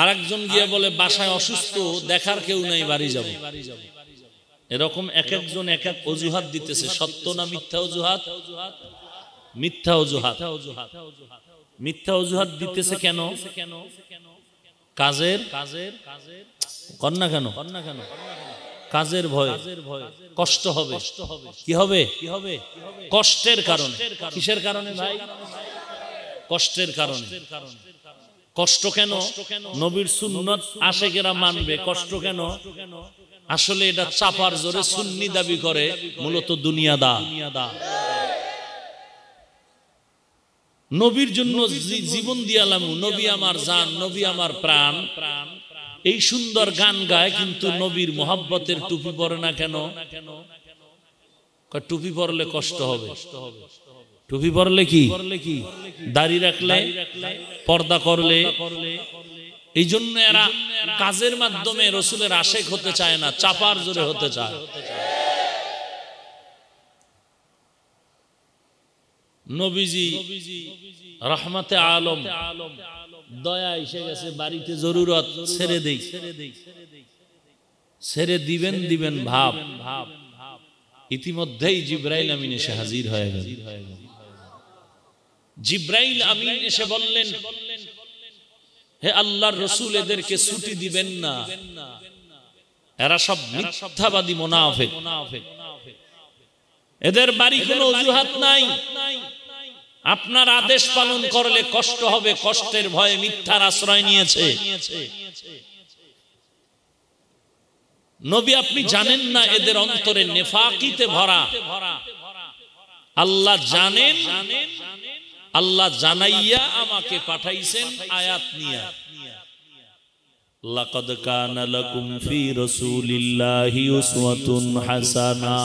আর একজন বলে বাসায় অসুস্থ দেখার কেউ নাই বাড়ি যাবে এরকম এক একজন এক এক অজুহাত দিতেছে সত্য না মিথ্যা অজুহাত মিথ্যা অজুহাত মিথ্যা অজুহাত দিতেছে কেন কাজের কাজের কাজের কন্যা কেন কন্যা কেন কাজের ভয় কষ্ট হবে কি হবে কি হবে কষ্টের কারণে কিসের কারণে ভাই কষ্টের কারণে কষ্ট কেন নবীর সুন্নত আশেকেরা মানবে কষ্ট কেন আসলে এটা চাপার জোরে সুন্নি দাবি করে মূলত দুনিয়া দা নবীর জন্য জীবন দিয়ালাম নবী আমার জান নবী আমার প্রাণ এই সুন্দর গান গায় কিন্তু নবীর মোহাব্বতের টুপি পরে না কেন টুপি পরলে কষ্ট হবে টুপি পরলে কি দাড়ি রাখলে পর্দা করলে এই জন্য এরা কাজের মাধ্যমে রসুলের আশেক হতে চায় না চাপার জোরে হতে চায় নবীজি রহমতে আলম দয়া এসে গেছে বাড়িতে জরুরত ছেড়ে দেই ছেড়ে দিবেন দিবেন ভাব ভাব ইতিমধ্যেই জিব্রাইল আমিন এসে হাজির হয়ে গেল জিব্রাইল আমিন এসে বললেন হে আল্লাহর রসুল এদেরকে ছুটি দিবেন না এরা সব মিথ্যাবাদী মোনাফে এদের বাড়ি কোনো অজুহাত নাই আপনার আদেশ পালন করলে কষ্ট হবে কষ্টের ভয়ে মিথ্যার আশ্রয় নিয়েছে নবী আপনি জানেন না এদের অন্তরে নেফাকিতে ভরা আল্লাহ জানেন আল্লাহ জানাইয়া আমাকে পাঠাইছেন আয়াত নিয়া لقد كان لكم في رسول الله اسوه حسنه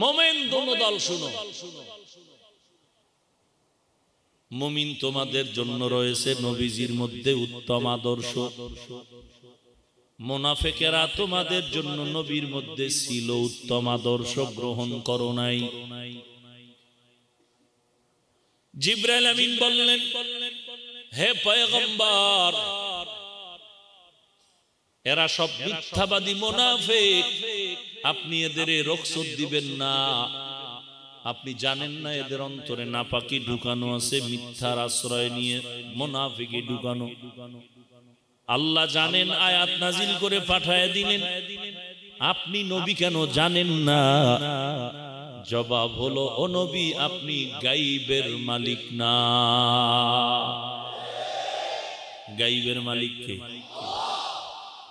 মোমেন দল শুনো মমিন তোমাদের জন্য রয়েছে নবীজির মধ্যে উত্তম আদর্শ মোনাফেকেরা তোমাদের জন্য নবীর মধ্যে ছিল উত্তম আদর্শ গ্রহণ করো নাই জিব্রাইল আমিন বললেন হে পয়গম্বর এরা সব মিথ্যাবাদী মোনাফেক আপনি এদের রক্সত দিবেন না আপনি জানেন না এদের অন্তরে নাপাকি ঢুকানো আছে মিথ্যার আশ্রয় নিয়ে মোনাফিকি ঢুকানো আল্লাহ জানেন আয়াত নাজিল করে পাঠায় দিলেন আপনি নবী কেন জানেন না জবাব হলো ও নবী আপনি গাইবের মালিক না গাইবের মালিক কে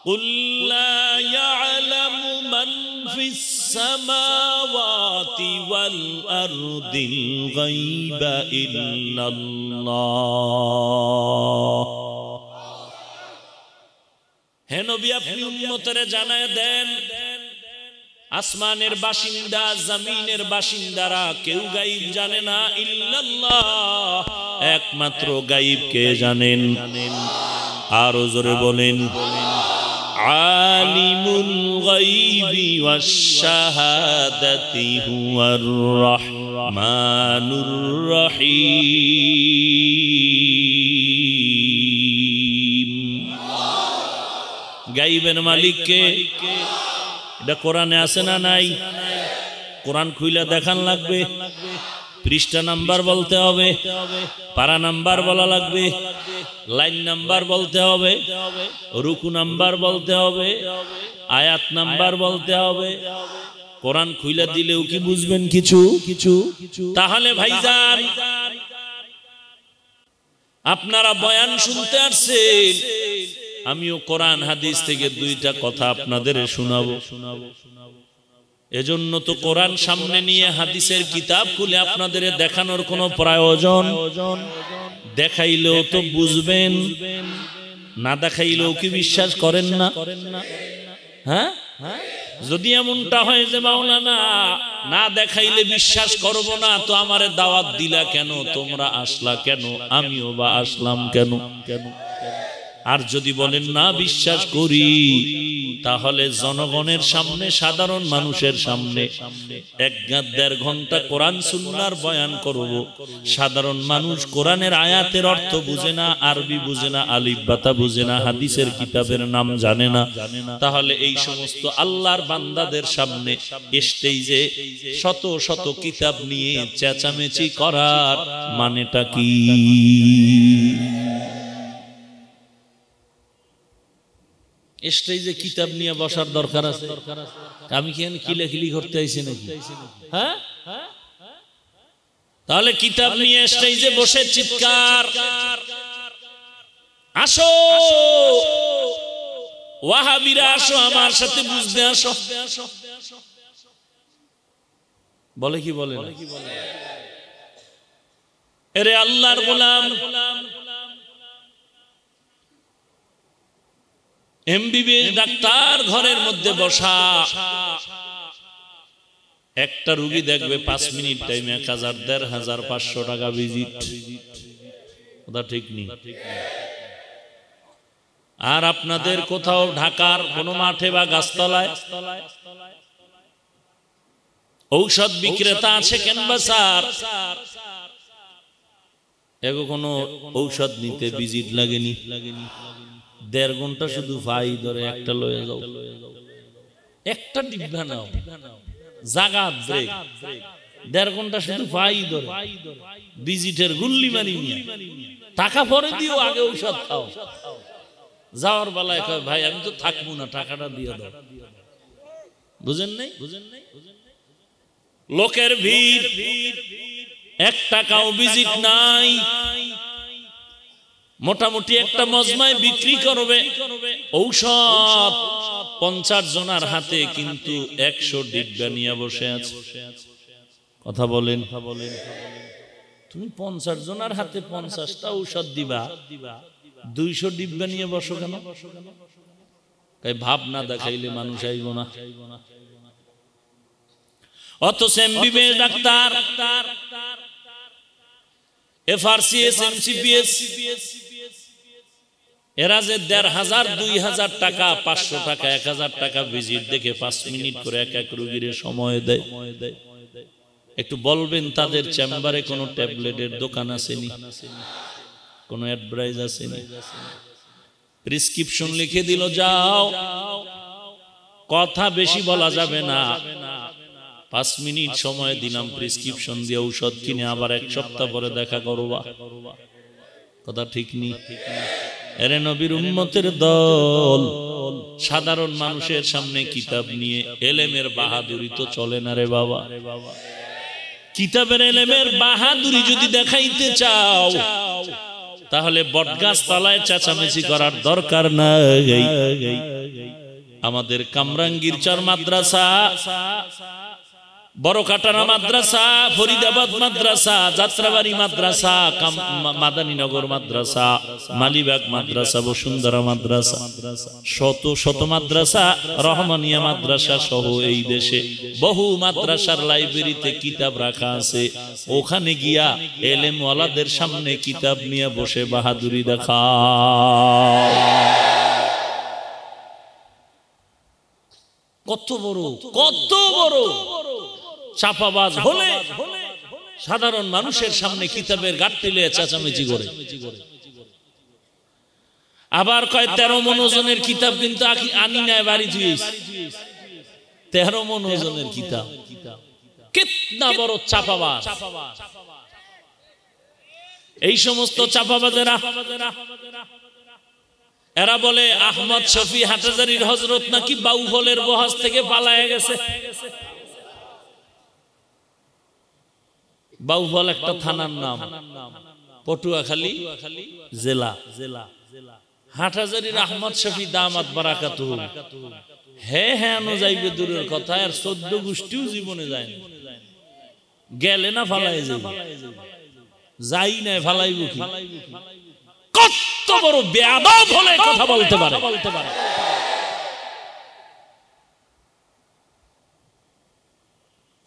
قل لا يعلم من في السماوات والأرض الغيب إلا الله হে আপনি উন্মতরে জানায় দেন আসমানের বাসিন্দা জমিনের বাসিন্দারা কেউ গাইব জানে না ইল্লাল্লাহ একমাত্র গাইব কে জানেন আরো জোরে বলেন বলেন আলিমুল গাইবি ওয়াস শাহাদাতি হুয়ার রাহমানুর রহিম গাইবের মালিক কে এটা কোরআনে আছে না নাই কোরআন খুইলা দেখান লাগবে পৃষ্ঠা নাম্বার বলতে হবে পারা নাম্বার বলা লাগবে লাইন নাম্বার বলতে হবে রুকু নাম্বার বলতে হবে আয়াত নাম্বার বলতে হবে কোরআন খুইলা দিলেও কি বুঝবেন কিছু কিছু তাহলে ভাইজান আপনারা বয়ান শুনতে আসছেন আমিও কোরআন হাদিস থেকে দুইটা কথা আপনাদের শোনাবো শোনাবো শোনাবো এজন্য তো কোরআন সামনে নিয়ে হাদিসের কিতাব খুলে আপনাদের দেখানোর কোনো প্রয়োজন দেখাইলেও তো বুঝবেন না দেখাইলেও কি বিশ্বাস করেন না হ্যাঁ? হ্যাঁ যদি এমনটা হয় যে মাওলানা না দেখাইলে বিশ্বাস করব না তো আমারে দাওয়াত দিলা কেন তোমরা আসলা কেন আমিও বা আসলাম কেন কেন আর যদি বলেন না বিশ্বাস করি তাহলে জনগণের সামনে সাধারণ মানুষের সামনে এক গাঁত দেড় ঘন্টা কোরআন সুন্নার বয়ান করব সাধারণ মানুষ কোরআনের আয়াতের অর্থ বুঝে না আরবি বুঝে না আলিব্বাতা বুঝে না হাদিসের কিতাবের নাম জানে না তাহলে এই সমস্ত আল্লাহর বান্দাদের সামনে যে শত শত কিতাব নিয়ে চেঁচামেচি করার মানেটা কি স্টেজে কিতাব নিয়ে বসার দরকার আছে আমি কেন করতে নাকি হ্যাঁ তাহলে কিতাব নিয়ে স্টেজে বসে চিৎকার আসো ওয়াহাবিরা আসো আমার সাথে বুঝতে আসো বলে কি বলে এরে আল্লাহর গোলাম গোলাম এমবিবিএস ডাক্তার ঘরের মধ্যে বসা একটা রুগী দেখবে পাঁচ মিনিট টাইমে এক হাজার দেড় হাজার পাঁচশো টাকা ভিজিট কথা ঠিক নেই আর আপনাদের কোথাও ঢাকার কোনো মাঠে বা গাছতলায় ঔষধ বিক্রেতা আছে ক্যানভাসার কোনো ঔষধ নিতে ভিজিট লাগেনি লাগেনি দেড় ঘন্টা শুধু ভাই ধরে একটা লয়ে যাও একটা ডিব্বা নাও জাগা দেড় ঘন্টা শুধু ভাই ধরে ডিজিটের গুল্লি মানি টাকা পরে দিও আগে ঔষধ খাও যাওয়ার বেলায় কয় ভাই আমি তো থাকবো না টাকাটা দিয়ে দাও বুঝেন নাই বুঝেন নাই লোকের ভিড় এক টাকাও ভিজিট নাই মোটামুটি একটা মজমায় বিক্রি করবে ঔষধ পঞ্চাশ জনার হাতে কিন্তু একশো ডিগা নিয়ে বসে আছে কথা বলেন তুমি পঞ্চাশ জনার হাতে পঞ্চাশটা ঔষধ দিবা দুইশো ডিব্বা নিয়ে বসো কেন তাই ভাব না দেখাইলে মানুষ আইব না অত সেম বিবেক ডাক্তার এফআরসিএস এমসিপিএস এরা যে দেড় হাজার দুই হাজার টাকা পাঁচশো টাকা এক হাজার টাকা ভিজিট দেখে পাঁচ মিনিট করে এক এক রুগীর সময় দেয় একটু বলবেন তাদের চেম্বারে কোনো ট্যাবলেটের দোকান আসেনি কোনো অ্যাডভাইজ আসেনি প্রেসক্রিপশন লিখে দিল যাও কথা বেশি বলা যাবে না পাঁচ মিনিট সময় দিলাম প্রেসক্রিপশন দিয়ে ঔষধ কিনে আবার এক সপ্তাহ পরে দেখা বা কথা ঠিক নেই এরে নবীর দল সাধারণ মানুষের সামনে কিতাব নিয়ে এলেমের বাহাদুরি তো চলে না রে বাবা কিতাবের এলেমের বাহাদুরি যদি দেখাইতে চাও তাহলে বটগাছ তলায় চেঁচামেচি করার দরকার নাই আমাদের কামরাঙ্গীর চর মাদ্রাসা বড়কাটানা মাদ্রাসা ফরিদাবাদ মাদ্রাসা যাত্রাবাড়ি মাদ্রাসা মাদানীনগর মাদ্রাসা মালিবাগ মাদ্রাসা বসুন্ধরা মাদ্রাসা শত শত মাদ্রাসা রহমানিয়া মাদ্রাসা সহ এই দেশে বহু মাদ্রাসার লাইব্রেরিতে কিতাব রাখা আছে ওখানে গিয়া এলেমওয়ালাদের সামনে কিতাব নিয়ে বসে বাহাদুরি দেখা কত বড় কত বড় চাপাবাজ হলে সাধারণ মানুষের সামনে কিতাবের গাঠটি লিয়ে চাচামেচি করে আবার কয় তেরো মন ওজনের কিতাব কিন্তু আনি নাই বাড়ি ধুয়েছ তেরো মন ওজনের কিতাব কিতনা বড় চাপাবাজ এই সমস্ত চাপাবাজেরা এরা বলে আহমদ শফি হাটাজারির হজরত নাকি বাউফলের বহাজ থেকে পালায় গেছে বাউফল একটা থানার নাম পটুয়াখালী জেলা জেলা হাটহাজারির আহমদ শফি দামাত বারাকাত হ্যাঁ হ্যাঁ আনো যাইবে দূরের কথা আর চোদ্দ গোষ্ঠীও জীবনে যায় না গেলে না ফালাই যাবে যাই না ফালাইব কত বড় ব্যাদব হলে কথা বলতে পারে বলতে পারে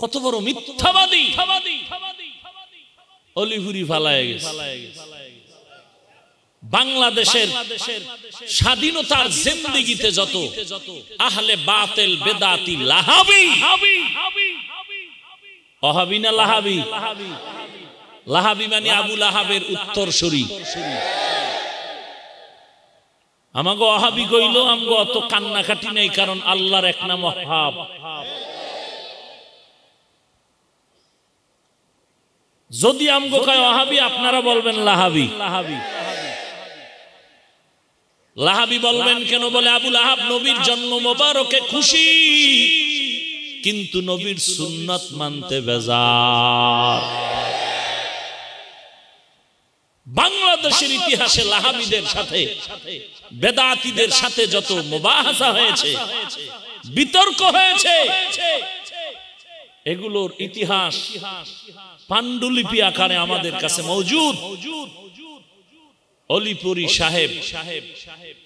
কত বড় মিথ্যাবাদী অলিহুরি ফালায় গেছে বাংলাদেশের স্বাধীনতার জিন্দিগিতে যত আহলে বাতেল বেদাতি লাহাবি অহাবি না লাহাবি লাহাবি মানে আবু লাহাবের উত্তর সরি আমাকে অহাবি কইল আমগো অত কান্নাকাটি নেই কারণ আল্লাহর এক নাম অহাব যদি আমগো কয় ওহাবি আপনারা বলবেন লাহাবি লাহাবি লাহাবি বলবেন কেন বলে আবুল আহাব নবীর জন্ম মোবারকে খুশি কিন্তু নবীর সুন্নত মানতে বেজার বাংলাদেশের ইতিহাসে লাহাবিদের সাথে বেদাতিদের সাথে যত মোবাহাসা হয়েছে বিতর্ক হয়েছে এগুলোর ইতিহাস পাণ্ডুলিপি আকারে আমাদের কাছে মজুদ অলিপুরি সাহেব সাহেব সাহেব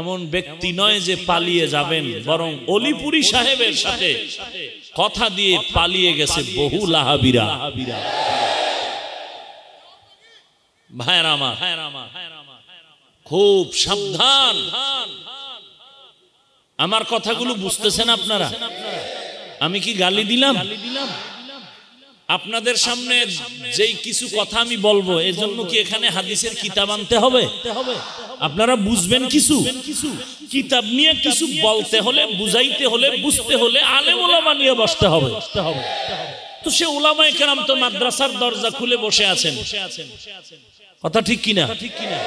এমন ব্যক্তি নয় যে পালিয়ে যাবেন বরং অলিপুরি সাহেবের সাথে কথা দিয়ে পালিয়ে গেছে বহু লাহাবিরা খুব সাবধান আমার কথাগুলো বুঝতেছেন আপনারা আমি কি গালি দিলাম আপনাদের সামনে যেই কিছু কথা আমি বলবো এর জন্য কি এখানে হাদিসের কিতাব আনতে হবে আপনারা বুঝবেন কিছু কিতাব নিয়ে কিছু বলতে হলে বুঝাইতে হলে বুঝতে হলে আলে ওলামা নিয়ে বসতে হবে তো সে ওলামায় কেরাম তো মাদ্রাসার দরজা খুলে বসে আছেন কথা ঠিক কিনা ঠিক কিনা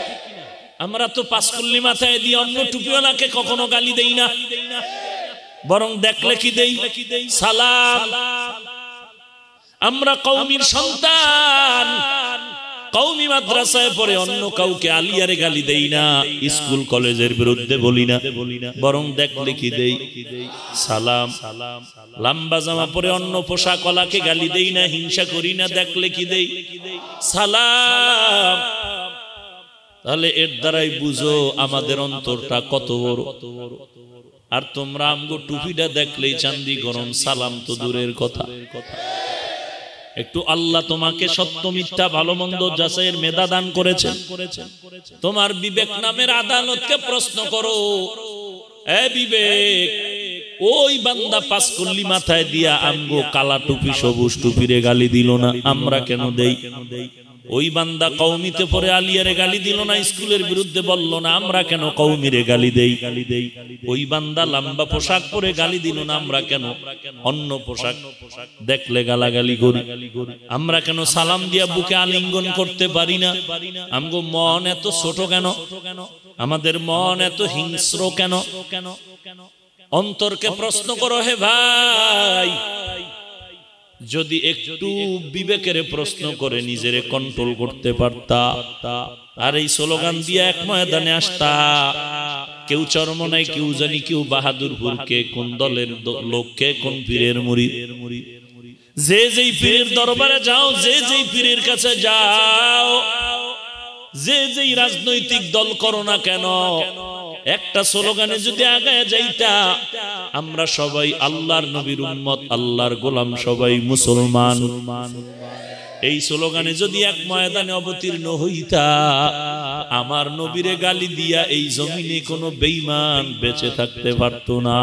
আমরা তো পাশকুল্লি মাথায় দিয়ে অন্য টুপিওয়ালাকে কখনো গালি দেই না বরং দেখলে কি দেই সালাম আমরা কৌমির সন্তান কৌমি মাদ্রাসায় পরে অন্য কাউকে আলিয়ারে গালি দেই না স্কুল কলেজের বিরুদ্ধে বলি না বরং দেখলে কি দেই সালাম লম্বা জামা পরে অন্য পোশাক কলাকে গালি দেই না হিংসা করি না দেখলে কি দেই সালাম তাহলে এর দ্বারাই বুঝো আমাদের অন্তরটা কত বড় কত বড় আর তোমরা আমগো টুপিটা দেখলেই চান্দি গরম সালাম তো দূরের কথা একটু আল্লাহ তোমাকে সত্য মিথ্যা ভালো মন্দ যাচাইয়ের মেধা দান করেছে তোমার বিবেক নামের আদালতকে প্রশ্ন করো বিবেক ওই বান্দা পাস করলি মাথায় দিয়া আমগো কালা টুপি সবুজ টুপিরে গালি দিল না আমরা কেন দেই কেন দেই ওই বান্দা কৌমিতে পরে আলিয়ারে গালি দিল না স্কুলের বিরুদ্ধে বলল না আমরা কেন কৌমিরে গালি দেই গালি দেই ওই বান্দা লাম্বা পোশাক পরে গালি দিল না আমরা কেন অন্য পোশাক দেখলে গালাগালি করি আমরা কেন সালাম দিয়া বুকে আলিঙ্গন করতে পারি না আমগো মন এত ছোট কেন আমাদের মন এত হিংস্র কেন কেন অন্তরকে প্রশ্ন করো হে ভাই যদি একটু বিবেকের প্রশ্ন করে নিজের কন্ট্রোল করতে পারতা আর এই স্লোগান দিয়ে এক ময়দানে আসতা কেউ নাই কেউ জানি কেউ বাহাদুরপুর কে কোন দলের লোককে কোন পীরের মুড়ি যে যেই পীরের দরবারে যাও যে যেই পীরের কাছে যাও যে যেই রাজনৈতিক দল করো না কেন একটা স্লোগানে যদি আগে যাইতা আমরা সবাই আল্লাহর নবীর উম্মত আল্লাহর গোলাম সবাই মুসলমান এই স্লোগানে যদি এক ময়দানে অবতীর্ণ হইতা আমার নবীরে গালি দিয়া এই জমিনে কোনো বেইমান বেঁচে থাকতে পারত না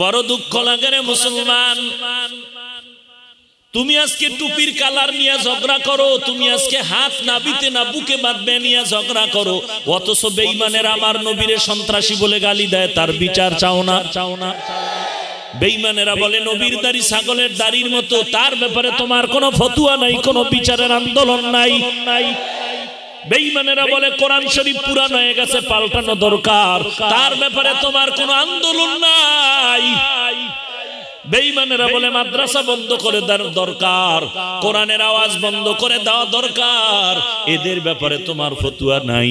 বড় দুঃখ লাগে রে মুসলমান তুমি আজকে টুপির কালার নিয়ে ঝগড়া করো তুমি আজকে হাত নাবিতে না বুকে বাঁধবে নিয়ে ঝগড়া করো অথচ বেইমানের আমার নবীরে সন্ত্রাসী বলে গালি দেয় তার বিচার চাও না চাও না বেইমানেরা বলে নবীর দাড়ি ছাগলের দাড়ির মতো তার ব্যাপারে তোমার কোনো ফতুয়া নাই কোনো বিচারের আন্দোলন নাই নাই বেইমানেরা বলে কোরআন শরীফ পুরান হয়ে গেছে পাল্টানো দরকার তার ব্যাপারে তোমার কোনো আন্দোলন নাই বেইমানেরা বলে মাদ্রাসা বন্ধ করে দরকার কোরআনের আওয়াজ বন্ধ করে দেওয়া দরকার এদের ব্যাপারে তোমার ফতুয়া নাই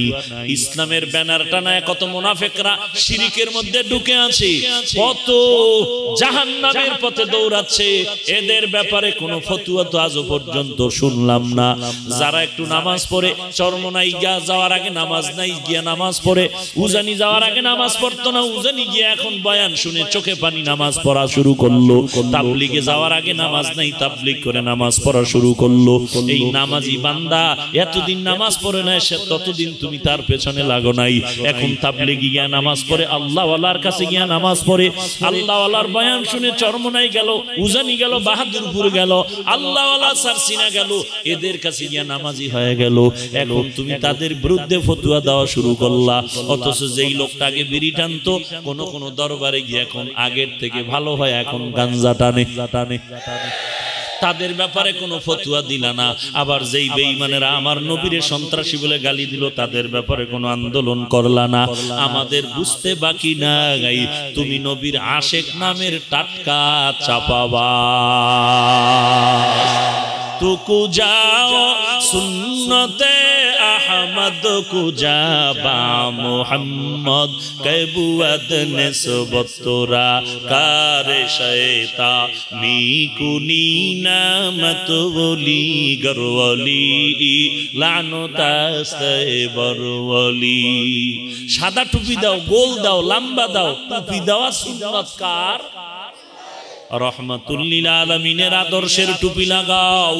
ইসলামের ব্যানারটা নাই কত মুনাফেকরা শিরিকের মধ্যে ঢুকে আছে কত জাহান্নামের পথে দৌড়াচ্ছে এদের ব্যাপারে কোনো ফতুয়া তো আজ পর্যন্ত শুনলাম না যারা একটু নামাজ পড়ে চর্মনাই গিয়া যাওয়ার আগে নামাজ নাই গিয়া নামাজ পড়ে উজানি যাওয়ার আগে নামাজ পড়তো না উজানি গিয়া এখন বয়ান শুনে চোখে পানি নামাজ পড়া শুরু করলো করলো তাবলিগে যাওয়ার আগে নামাজ নাই তাবলিগ করে নামাজ পড়া শুরু করলো এই নামাজি বান্দা এতদিন নামাজ পড়ে না সে ততদিন তুমি তার পেছনে লাগো নাই এখন তাবলিগি গিয়া নামাজ পড়ে আল্লাহ আল্লাহর কাছে গিয়া নামাজ পড়ে আল্লাহ আল্লাহর বয়ান শুনে চরমনাই গেল উজানি গেল বাহাদুরপুর গেল আল্লাহ আল্লাহ সার সিনা গেল এদের কাছে গিয়া নামাজি হয়ে গেল এখন তুমি তাদের বিরুদ্ধে ফতুয়া দেওয়া শুরু করলা অথচ যেই লোকটা আগে বিড়ি টানতো কোনো কোনো দরবারে গিয়ে এখন আগের থেকে ভালো হয় এখন গাঞ্জা টানে টানে তাদের ব্যাপারে কোনো ফতুয়া দিলা না আবার যেই বেঈমানেরা আমার নবীরে সন্ত্রাসী বলে গালি দিল তাদের ব্যাপারে কোনো আন্দোলন করলা না আমাদের বুঝতে বাকি না গাই তুমি নবীর আশেক নামের টাটকা চাপাবা তুকু যাও শূন্যতে احمد কুজাবা মোহাম্মদ کبوت نسبت ترا কারে شیطا می নাম نامت বলি گرولی লানো است برولی সাদা টুপি দাও গোল দাও লম্বা দাও টুপি দেওয়া সুন্নত কার রহমাতুল্লিল আলমিনের আদর্শের টুপি লাগাও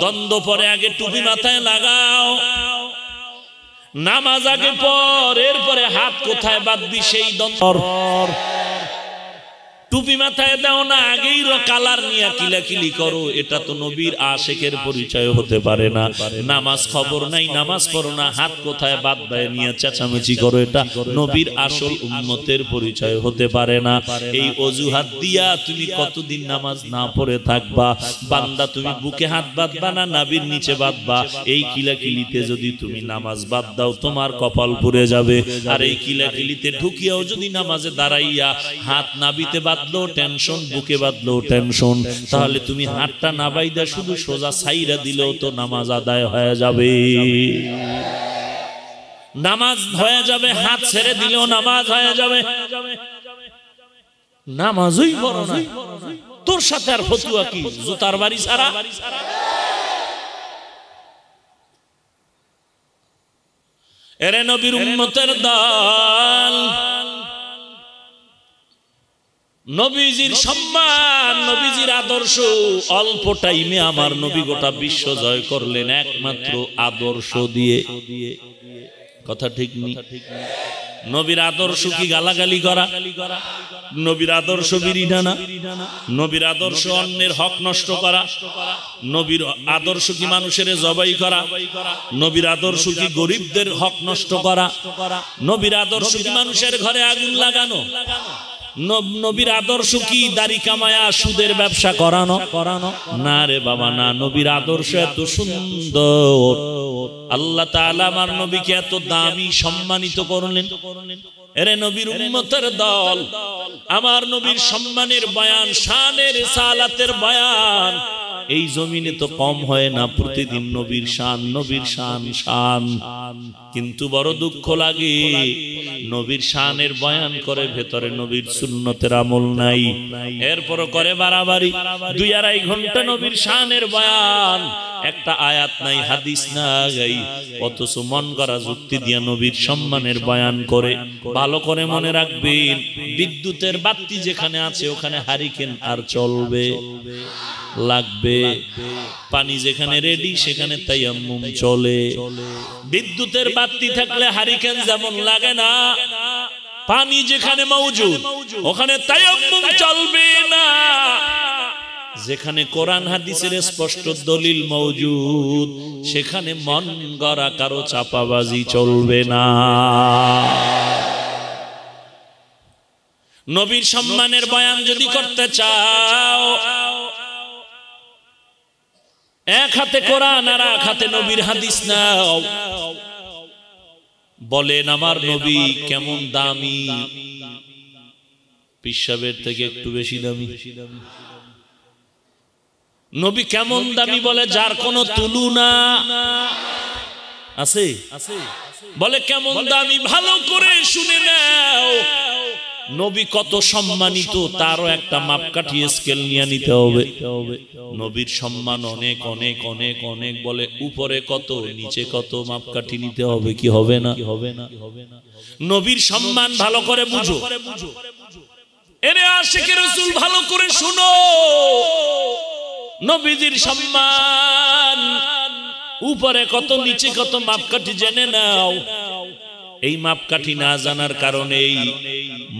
দ্বন্দ্ব পরে আগে টুপি মাথায় লাগাও নামাজ আগে পর এরপরে হাত কোথায় বাদ দি সেই দন্তর টুপি মাথায় দাও না আগেই কালার নিয়ে কিলাকিলি করো এটা তো নবীর আশেকের পরিচয় হতে পারে না নামাজ খবর নাই নামাজ পড়ো না হাত কোথায় বাদ দেয় নিয়ে চেঁচামেচি করো এটা নবীর আসল উন্মতের পরিচয় হতে পারে না এই অজুহাত দিয়া তুমি কতদিন নামাজ না পড়ে থাকবা বান্দা তুমি বুকে হাত বাঁধবা না নাবির নিচে বাঁধবা এই কিলাকিলিতে যদি তুমি নামাজ বাদ দাও তোমার কপাল পুড়ে যাবে আর এই কিলাকিলিতে ঢুকিয়াও যদি নামাজে দাঁড়াইয়া হাত নাবিতে বাদ বাঁধলো টেনশন বুকে বাঁধলো টেনশন তাহলে তুমি হাতটা না বাইদা শুধু সোজা সাইরা দিলেও তো নামাজ আদায় হয়ে যাবে নামাজ হয়ে যাবে হাত ছেড়ে দিলেও নামাজ হয়ে যাবে নামাজই বড় না তোর সাথে আর ফতুয়া কি জুতার বাড়ি সারা এরে নবীর উন্নতের দল নবীজির সম্মান নবীজির আদর্শ অল্প টাইমে আমার নবী গোটা বিশ্ব জয় করলেন একমাত্র আদর্শ দিয়ে কথা ঠিক নি নবীর আদর্শ কি গালাগালি করা নবীর আদর্শ বিরিডানা নবীর আদর্শ অন্যের হক নষ্ট করা নবীর আদর্শ কি মানুষের জবাই করা নবীর আদর্শ কি গরিবদের হক নষ্ট করা নবীর আদর্শ কি মানুষের ঘরে আগুন লাগানো নবীর আদর্শ কি দাড়ি কামায়া সুদের ব্যবসা করানো করানো না রে বাবা না নবীর আদর্শ এত সুন্দর আল্লাহ তাআলা আমার নবীকে এত দামি সম্মানিত করলেন এরে নবীর উন্মতের দল আমার নবীর সম্মানের বয়ান শানের সালাতের বয়ান এই জমিনে তো কম হয় না প্রতিদিন নবীর শান নবীর শান শান কিন্তু বড় দুঃখ লাগে নবীর শানের বয়ান করে ভেতরে নবীর সুন্নতের আমল নাই এরপর করে বাড়াবাড়ি দুই আড়াই ঘন্টা নবীর শানের বয়ান একটা আয়াত নাই হাদিস নাই অথচ মন করা যুক্তি দিয়া নবীর সম্মানের বয়ান করে ভালো করে মনে রাখবেন বিদ্যুতের বাতি যেখানে আছে ওখানে হারিকেন আর চলবে লাগবে পানি যেখানে রেডি সেখানে তাইয়াম্মুম চলে বিদ্যুতের বাতি থাকলে হারিকেন যেমন লাগে না পানি যেখানে মৌজুদ ওখানে তাইয়াম্মুম চলবে না যেখানে কোরআন হাদিসের স্পষ্ট দলিল মৌজুদ সেখানে মন গড়া কারো চাপাবাজি চলবে না নবীর সম্মানের বয়ান যদি করতে চাও এক হাতে কোরআন আর এক হাতে নবীর হাদিস নাও বলেন আমার নবী কেমন দামি পিসাবের থেকে একটু বেশি দামি নবী কেমন দামি বলে যার কোনো তুলনা আছে বলে কেমন দামি ভালো করে শুনে নাও নবী কত সম্মানিত তারও একটা মাপকাঠি স্কেল নিয়ে নিতে হবে নবীর সম্মান অনেক অনেক অনেক অনেক বলে উপরে কত নিচে কত মাপকাঠি নিতে হবে কি হবে না হবে না হবে না নবীর সম্মান ভালো করে বুঝো এরে আশেখে রসুল ভালো করে শুনো নবীজির সম্মান উপরে কত নিচে কত মাপকাঠি জেনে নাও এই মাপকাঠি না জানার কারণেই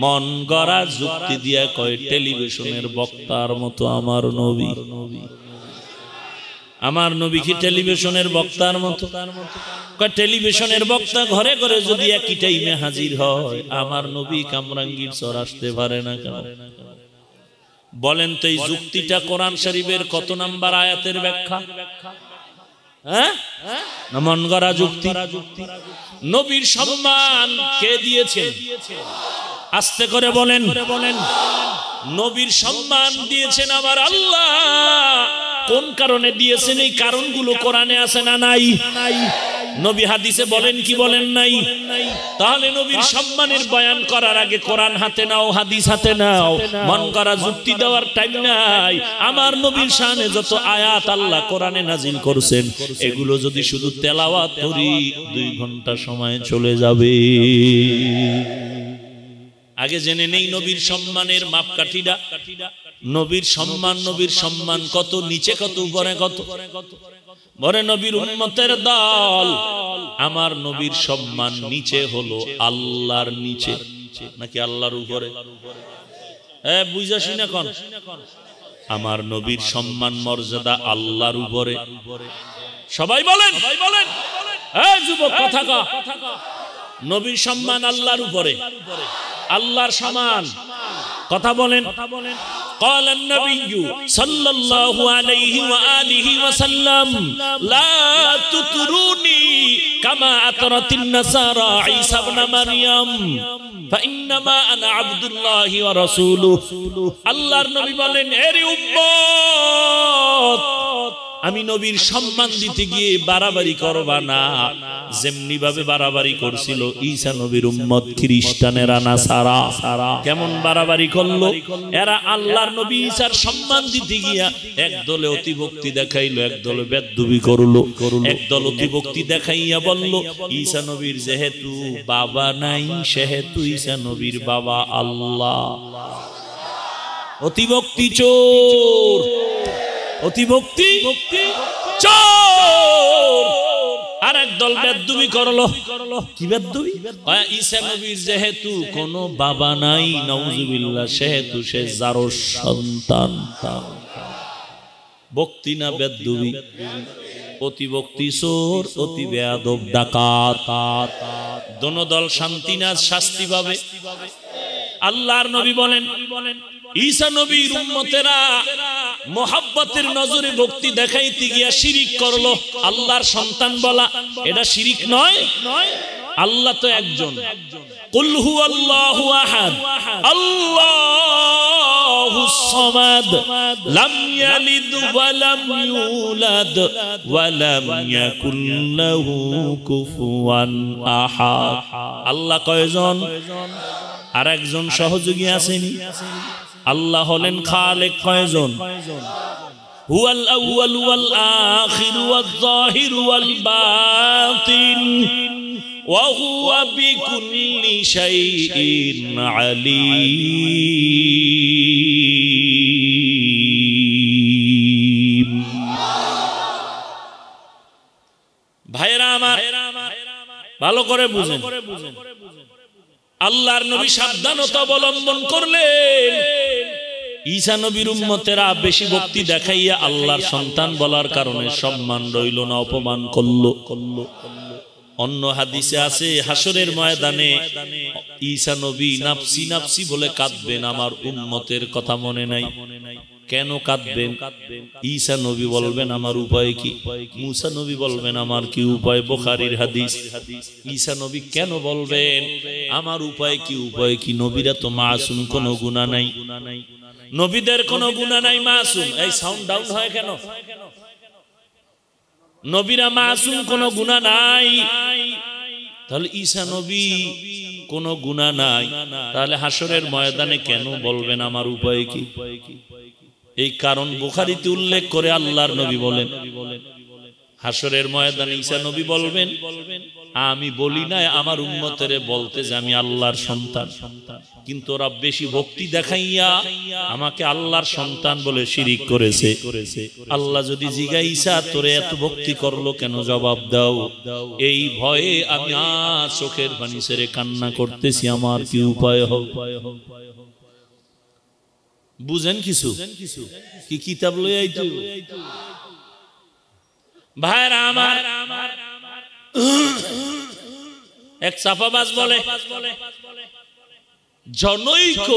মন গড়া যুক্তি দিয়া কয় টেলিভিশনের বক্তার মতো আমার নবী আমার নবী কি টেলিভিশনের বক্তার মতো টেলিভিশনের বক্তা ঘরে ঘরে যদি একই টাইমে হাজির হয় আমার নবী কামরাঙ্গীর চর আসতে পারে না কেন বলেন তো এই যুক্তিটা কোরআন শরীফের কত নাম্বার আয়াতের ব্যাখ্যা হ্যাঁ? মন গড়া যুক্তি নবীর সম্মান কে দিয়েছেন আস্তে করে বলেন বলেন নবীর সম্মান দিয়েছেন আমার আল্লাহ কোন কারণে দিয়েছেন এই কারণগুলো কোরআনে আছে না নাই নাই নবী হাদিসে বলেন কি বলেন নাই তাহলে নবীর সম্মানের বয়ান করার আগে কোরআন হাতে নাও হাদিস হাতে নাও মন করা যুক্তি দেওয়ার টাইম নাই আমার নবীর শানে যত আয়াত আল্লাহ কোরআনে নাজিল করছেন এগুলো যদি শুধু তেলাওয়াত করি দুই ঘন্টা সময় চলে যাবে আগে জেনে নেই নবীর সম্মানের মাপকাঠিরা নবীর সম্মান নবীর সম্মান কত নিচে কত উপরে কত মরে নবীর উন্মতের দল আমার নবীর সম্মান নিচে হলো আল্লাহর নিচে নাকি আল্লাহর উপরে হ্যাঁ বুঝা শুনে এখন আমার নবীর সম্মান মর্যাদা আল্লাহর উপরে সবাই বলেন বলেন হ্যাঁ কথা নবীর সম্মান আল্লাহর উপরে আল্লাহর সমান কথা বলেন কথা বলেন قال النبي صلى الله عليه وآله وسلم لا تتروني كما أترت النصارى عيسى بن مريم فإنما أنا عبد الله ورسوله الله نبي بلن أري أمات আমি নবীর সম্মান দিতে গিয়ে বাড়াবাড়ি করবা না যেমনি ভাবে বাড়াবাড়ি করছিল ঈসা নবীর উম্মত খ্রিস্টানেরা না সারা কেমন বাড়াবাড়ি করলো এরা আল্লাহর নবী ঈসার সম্মান দিতে গিয়া এক দলে অতিভক্তি দেখাইলো এক দলে বেদুবি করলো এক দল অতিভক্তি দেখাইয়া বলল ঈসা নবীর যেহেতু বাবা নাই সেহেতু ঈসা নবীর বাবা আল্লাহ অতিভক্তি চোর অতিভক্তি চোর আর একদল বেদুবি করলো কি বেদুবি হ্যাঁ, ঈসা নবীর যেহেতু কোন বাবা নাই নওজুবিল্লাহ সেহেতু সে যারো সন্তান ভক্তি না বেদুবি অতি ভক্তি সোর অতি বেয়াদব দোনো দল শান্তি না শাস্তি পাবে আল্লাহর নবী বলেন বলেন ঈসা নবীর উম্মতেরা মোহাব্বতের নজরে ভক্তি দেখাইতে গিয়া শিরিক করলো আল্লাহর সন্তান বলা এটা শিরিক নয় আল্লাহ তো একজন কুলহু আল্লাহু আহাদ আল্লাহু সামাদ লাম ইয়ালিদ ওয়া লাম ইউলাদ ওয়া লাম ইয়াকুল লাহু কুফুয়ান আহাদ আল্লাহ কয়জন আর একজন সহযোগী আছেন আল্লাহ হলেন খালেক কয়জন ভাইরা আমার ভালো করে বুঝেন আল্লাহর নবী সাবধানতা অবলম্বন করলেন ঈসা নবীর উম্মতেরা বেশি ভক্তি দেখাইয়া আল্লাহর সন্তান বলার কারণে সম্মান রইল না অপমান করলো করল অন্য হাদিসে আছে হাসরের ময়দানে ঈসা নবী নাফসি নাফসি বলে কাঁদবেন আমার উন্মতের কথা মনে নাই মনে কেন কাঁদবেন ঈশা নবী বলবেন আমার উপায় কি মুসা নবী বলবেন আমার কি উপায় বোখারির হাদিস ঈশা নবী কেন বলবেন আমার উপায় কি উপায় কি নবীরা তো মাসুম কোন গুণা নাই নবীদের কোন গুণা নাই মাসুম এই সাউন্ড ডাউন হয় কেন নবীরা মাসুম কোন গুণা নাই তাহলে ঈশা নবী কোন গুণা নাই তাহলে হাসরের ময়দানে কেন বলবেন আমার উপায় কি এই কারণ বুখারিতে উল্লেখ করে আল্লাহর নবী বলেন হাসরের ময়দান ঈশা নবী বলবেন আমি বলি না আমার উন্মতের বলতে যে আমি আল্লাহর সন্তান কিন্তু ওরা বেশি ভক্তি দেখাইয়া আমাকে আল্লাহর সন্তান বলে শিরিক করেছে আল্লাহ যদি জিগা ঈসা তোরে এত ভক্তি করলো কেন জবাব দাও এই ভয়ে আমি চোখের পানি সেরে কান্না করতেছি আমার কি উপায় হোক বুঝেন কিছু কি কিতাব লই আইতো ভাই আমার এক সাফাবাজ বলে জনৈক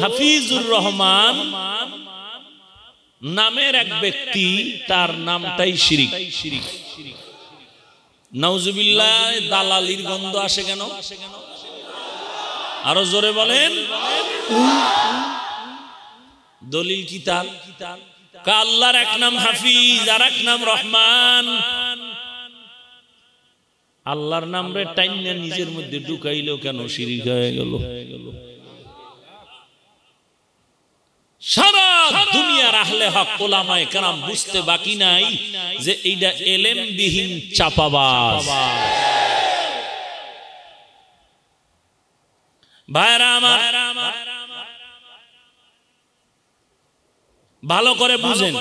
হাফিজুর রহমান নামের এক ব্যক্তি তার নামটাই শিরিক নাউজুবিল্লাহ দালালির গন্ধ আসে কেন আরো জোরে বলেন দলিল কিতাব আল্লাহর এক নাম হাফিজ আর এক নাম রহমান আল্লাহর নাম রে টাইম নিজের মধ্যে ঢুকাইলো কেন শিরিক হয়ে গেল সারা দুনিয়ার আহলে হক কোলামায় বুঝতে বাকি নাই যে এইটা এলেমবিহীন চাপাবাস ভাইরা আমার ভালো করে বুঝেন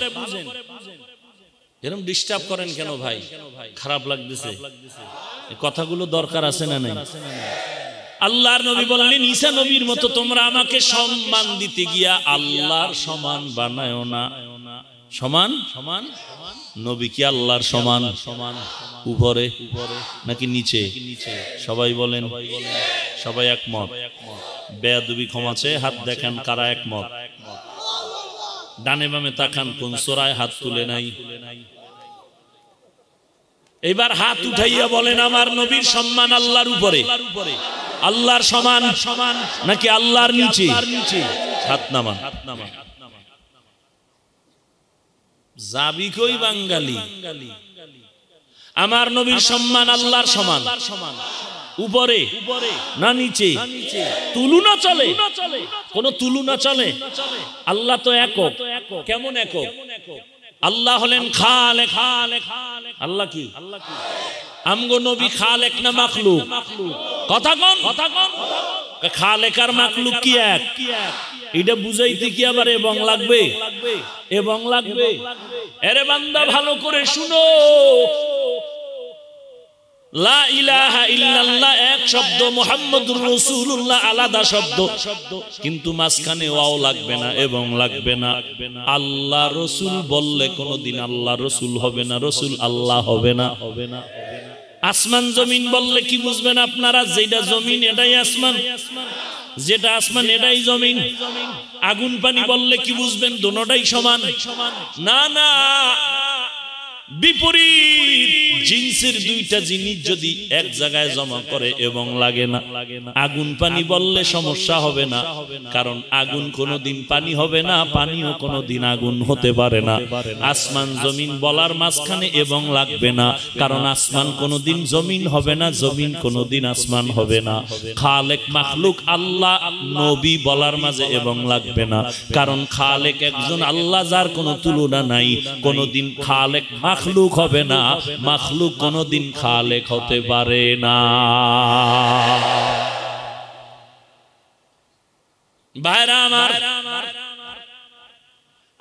এরকম ডিস্টার্ব করেন কেন ভাই খারাপ লাগতেছে কথাগুলো দরকার আছে না নাই আল্লাহর নবী বললেন ঈসা নবীর মতো তোমরা আমাকে সম্মান দিতে গিয়া আল্লাহর সমান বানায় না সমান সমান নবী কি আল্লাহর সমান সমান উপরে উপরে নাকি নিচে নিচে সবাই বলেন সবাই একমত বেয়াদুবি চেয়ে হাত দেখেন কারা একমত ডানে বামে তাকান কোন সোরায় হাত তুলে নাই এবার হাত উঠাইয়া বলেন আমার নবীর সম্মান আল্লাহর উপরে আল্লাহর সমান সমান নাকি আল্লাহর নিচে হাত নামান যাবি কই বাঙালি আমার নবীর সম্মান আল্লাহর সমান সমান উপরে না নিচে তুলুনা চলে কোন তুলুনা চলে আল্লাহ তো একক কেমন একক আল্লাহ হলেন খালে খালে আল্লাহ কি আল্লাহ কি আমগো নবী না মাখলুক কথা কন কথা কন খালেক আর মাখলুক কি এক এটা বুঝাইতে কি আবার এবং লাগবে এবং লাগবে এরে বান্দা ভালো করে শুনো লা ইলাহা ইল্লাল্লাহ এক শব্দ আলাদা শব্দ কিন্তু মাঝখানে লাগবে না এবং লাগবে না আল্লাহ রসুল বললে কোনোদিন আল্লাহ রসুল হবে না রসুল আল্লাহ হবে না আসমান জমিন বললে কি বুঝবেন আপনারা যেটা জমিন এটাই আসমান যেটা আসমান এটাই জমিন আগুন পানি বললে কি বুঝবেন দুটোটাই সমান না না বিপরীত আগুন হবে না পানি হবে না পানিও আগুন হতে পারে না আসমান জমিন বলার মাঝখানে এবং লাগবে না কারণ আসমান কোনোদিন জমিন হবে না জমিন কোনোদিন আসমান হবে না খালেক মাখলুক আল্লাহ নবী বলার মাঝে এবং লাগবে না কারণ খালেক একজন আল্লাহ যার কোনো তুলনা নাই কোনোদিন খালেক মাখ মাখলুক হবে না মাখলুক কোনোদিন খালেক হতে পারে না ভাইরা আমার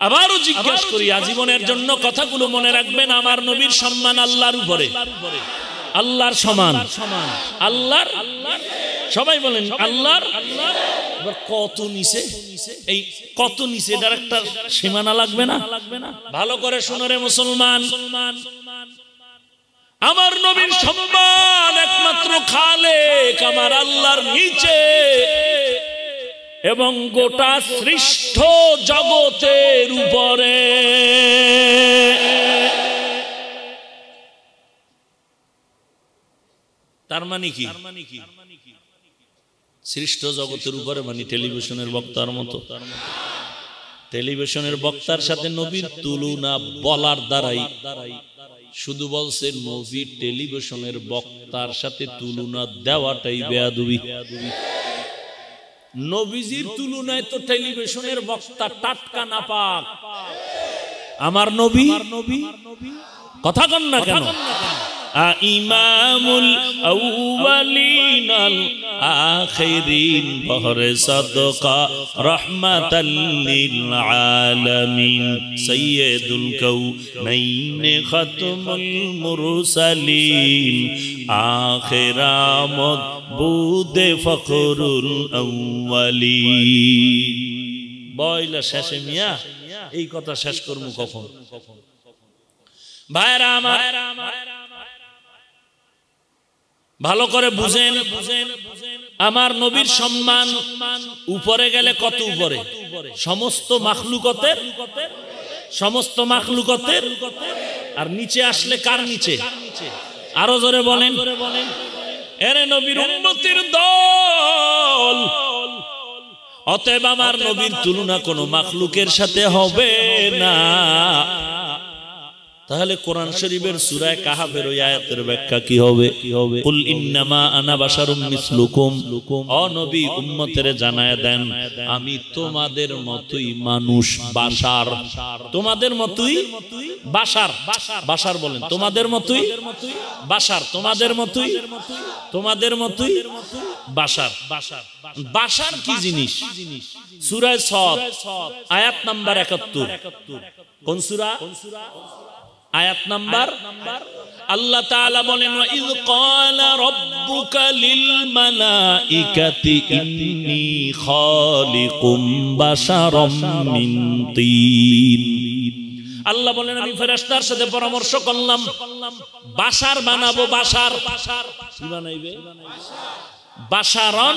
আবারও জিজ্ঞাসা করি আজীবনের জন্য কথাগুলো মনে রাখবেন আমার নবীর সম্মান আল্লাহর উপরে আল্লাহর সমান সমান আল্লাহর আল্লাহর সবাই বলেন আল্লাহর এবার কত নিচে এই কত নিচে এটার একটা সীমানা লাগবে না লাগবে না ভালো করে শুনরে মুসলমান আমার নবীর সম্মান একমাত্র খালেক আমার আল্লাহর নিচে এবং গোটা সৃষ্ট জগতের উপরে তার মানে কি সৃষ্ট জগতের উপরে মানে টেলিভিশনের বক্তার মতো টেলিভিশনের বক্তার সাথে নবীর তুলনা বলার দ্বারাই শুধু বলছে নবী টেলিভিশনের বক্তার সাথে তুলনা দেওয়াটাই বেয়াদুবি নবীজির তুলনায় তো টেলিভিশনের বক্তা টাটকা না পাক আমার নবী কথা কন না কেন ইমামুল আউওয়ালিনাল আখিরিন বহরে সাদকা রাহমাতাল লিল আলামিন সাইয়েদুল কাউ কাউনাইন খাতমুল মুরসালিন আখিরামত বুদে ফখরুল আউয়ালিন বয়লা শেষে মিয়া এই কথা শেষ করব কখন ভাইরা আমার ভালো করে বুঝেন আমার নবীর সম্মান উপরে গেলে কত উপরে সমস্ত মাখলুকতের সমস্ত মাখলুকতের আর নিচে আসলে কার নিচে আরো জোরে বলেন এরে নবীর উন্নতির দল অতএব আমার নবীর তুলনা কোনো মাখলুকের সাথে হবে না তাহলে কোরআন শরীফের সুরায় কাহাফের ওই আয়াতের ব্যাখ্যা কি হবে কি হবে কুল ইন্নামা আনা বাশারুম মিসলুকুম উম্মতের জানায় দেন আমি তোমাদের মতই মানুষ বাশার তোমাদের মতই বাশার বাশার বলেন তোমাদের মতই বাশার তোমাদের মতই তোমাদের মতই বাশার বাশার বাশার কি জিনিস সুরায় সদ আয়াত নাম্বার একাত্তর কোন সুরা কোন আয়াত নাম্বার আল্লাহ তাআলা বলেন ইয ক্বালা রাব্বুকা লিল মালাঈকাতি ইন্নী খালিকুম বাশারাম মিন তিন আল্লাহ বলেন আমি ফেরেশতার সাথে পরামর্শ করলাম বাশার বানাবো বাশার কি বানাইবে বাশারন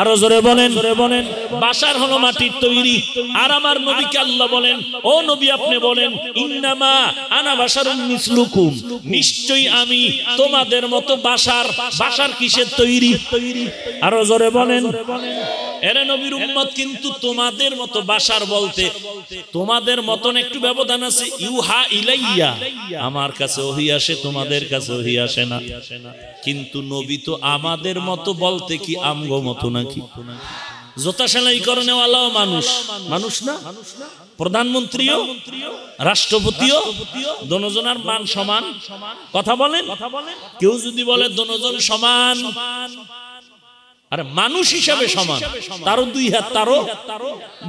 আরো জোরে বলেন বলেন বাসার হলো মাটির তৈরি আর আমার নবীকে আল্লাহ বলেন ও নবী আপনি বলেন ইন্নামা আনা বাসার মিসলুকুম নিশ্চয়ই আমি তোমাদের মতো বাসার বাসার কিসের তৈরি আরো জোরে বলেন এরে নবীর উম্মত কিন্তু তোমাদের মতো বাসার বলতে তোমাদের মতন একটু ব্যবধান আছে ইউহা ইলাইয়া আমার কাছে ওহি আসে তোমাদের কাছে ওহি আসে না কিন্তু নবী তো আমাদের মতো বলতে কি আমগো মতো না নাকি জোতা সেলাই করেনেওয়ালাও মানুষ মানুষ না প্রধানমন্ত্রীও রাষ্ট্রপতিও দনজনার মান সমান কথা বলেন কেউ যদি বলে দনজন সমান আরে মানুষ হিসাবে সমান তারও দুই হাত তারও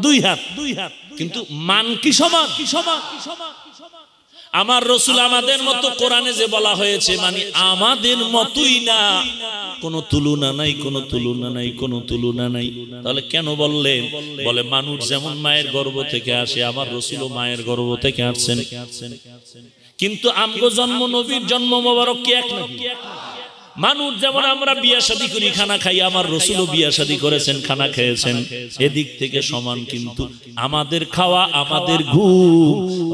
দুই হাত দুই হাত কিন্তু মান কি সমান কি সমান কি সমান আমার রসুল আমাদের মতো কোরআনে যে বলা হয়েছে মানে আমাদের মতই না কোনো তুলনা নাই কোনো তুলনা নাই কোনো তুলনা নাই তাহলে কেন বললেন বলে মানুষ যেমন মায়ের গর্ব থেকে আসে আমার রসুলও মায়ের গর্ব থেকে আসছেন কিন্তু আমগো জন্ম নবীর জন্ম মোবারক কি এক নাকি মানুষ যেমন আমরা বিয়া শাদি করি খানা খাই আমার রসুলও বিয়া শাদি করেছেন খানা খেয়েছেন এদিক থেকে সমান কিন্তু আমাদের খাওয়া আমাদের ঘু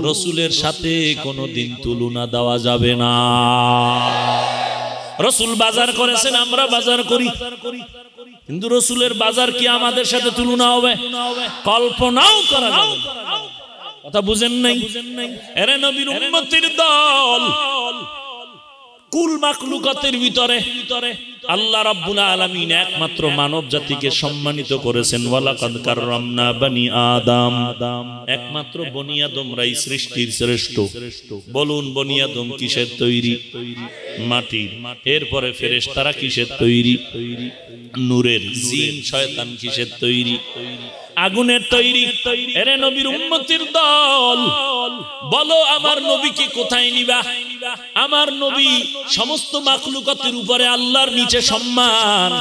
রসুলের সাথে কোনো দিন তুলনা দেওয়া যাবে না রসুল বাজার করেছেন আমরা বাজার করি কিন্তু রসুলের বাজার কি আমাদের সাথে তুলনা হবে কল্পনাও করা কথা বুঝেন নাই এরে নবীর উন্নতির দল কুল মাকলুকাতের ভিতরে ভিতরে আল্লাহ রাব্বুল আলামিন একমাত্র মানব জাতিকে সম্মানিত করেছেন ওয়ালাকাদ কাররামনা বনি আদম একমাত্র বনি আদমরাই সৃষ্টির শ্রেষ্ঠ বলুন বনি আদম কিসের তৈরি মাটি এরপরে ফেরেশতারা কিসের তৈরি নূরের জিন শয়তান কিসের তৈরি আগুনের তৈরি এরে নবীর উন্মতির দল বলো আমার নবীকে কোথায় নিবা আমার নবী সমস্ত মাকলুকাতের উপরে আল্লাহর নিচে সম্মান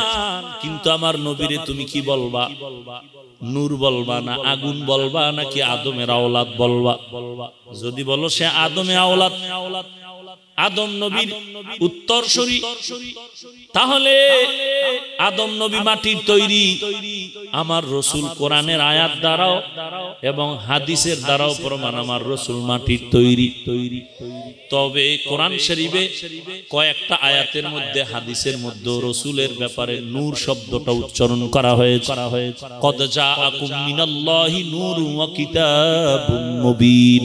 কিন্তু আমার নবীরে তুমি কি বলবা নূর বলবা না আগুন বলবা নাকি আদমের আওলাদ বলবা যদি বলো সে আদমে আওলাদ আদম নবীর উত্তর উত্তরসূরি তাহলে আদম নবী মাটির তৈরি আমার রসুল কোরআনের আয়াত দ্বারাও এবং হাদিসের দ্বারাও প্রমাণ আমার রসুল মাটির তৈরি তৈরি তবে কোরআন শরীফে কয়েকটা আয়াতের মধ্যে হাদিসের মধ্যে রসুলের ব্যাপারে নূর শব্দটা উচ্চারণ করা হয়ে করা কদ যা নূর ওয়া কিতাবুম মুবিন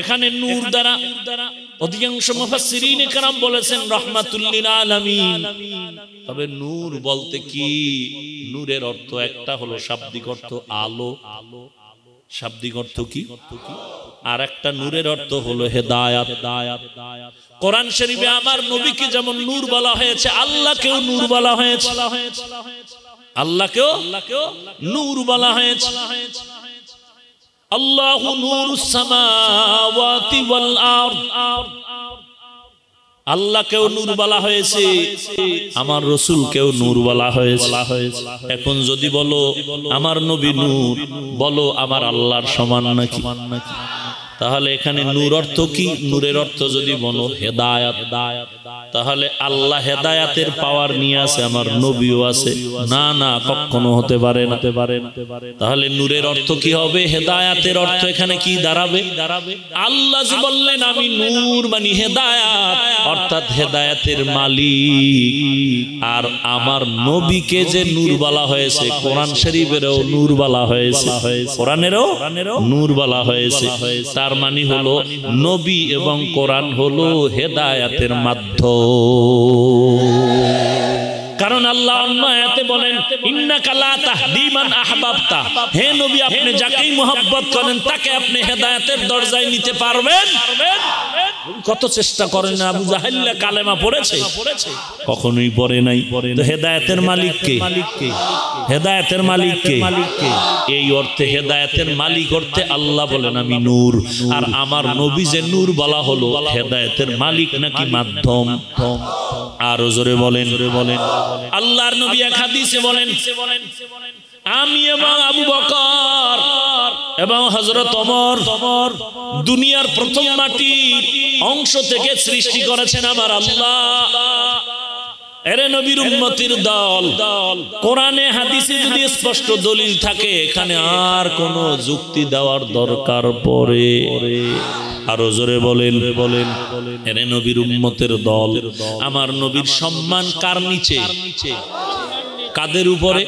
এখানে নূর দ্বারা অধিকাংশ মুফাসসিরিন کرام বলেছেন রাহমাতুল্লিল আলামিন তবে নূর বলতে কি নূরের অর্থ একটা হলো শাব্দিক অর্থ আলো শাব্দিক অর্থ কি আর একটা নূরের অর্থ হলো হেদায়াত কোরআন শরীফে আমার নবীকে যেমন নূর বলা হয়েছে আল্লাহকেও নূর বলা হয়েছে আল্লাহকেও নূর বলা হয়েছে আল্লাহ আল্লাহকেও নূর বলা হয়েছে আমার রসুল কেউ নূর বলা হয়েছে এখন যদি বলো আমার নবী নূর বলো আমার আল্লাহর সমান নাকি তাহলে এখানে নূর অর্থ কি নূরের অর্থ যদি বলো হেদায়াত তাহলে আল্লাহ হেদায়াতের পাওয়ার নিয়ে আছে আমার নবীও আছে না না কখনো হতে পারে না পারে তাহলে নূরের অর্থ কি হবে হেদায়াতের অর্থ এখানে কি দাঁড়াবে দাঁড়াবে আল্লাহ যে বললেন আমি নূর মানে হেদায়াত অর্থাৎ হেদায়াতের মালিক আর আমার নবীকে যে নূর বলা হয়েছে কোরআন শরীফেরও নূর বলা হয়েছে কোরআনেরও নূর বলা হয়েছে তার তার মানে হলো নবী এবং কোরআন হলো হেদায়াতের মাধ্যম কারণ আল্লাহ অন্য বলেন ইন্না লা তাহদি আহবাবতা হে নবী আপনি যাকেই মোহব্বত করেন তাকে আপনি হেদায়াতের দরজায় নিতে পারবেন কত চেষ্টা করে না আবু জাহেল্লা কালেমা পড়েছে কখনোই পড়ে নাই হেদায়তের মালিক কে হেদায়তের মালিক কে এই অর্থে হেদায়তের মালিক অর্থে আল্লাহ বলেন আমি নূর আর আমার নবী যে নূর বলা হলো হেদায়তের মালিক নাকি মাধ্যম আর জোরে বলেন বলেন আল্লাহর নবী এক হাদিসে বলেন আমি এবং আবু বকর এবং হজরত অমর দুনিয়ার প্রথম মাটি অংশ থেকে সৃষ্টি করেছেন আমার আল্লাহ স্পষ্ট থাকে এখানে আর যুক্তি দেওয়ার দরকার বলেন দল আমার নবীর সম্মান কার নিচে কাদের উপরে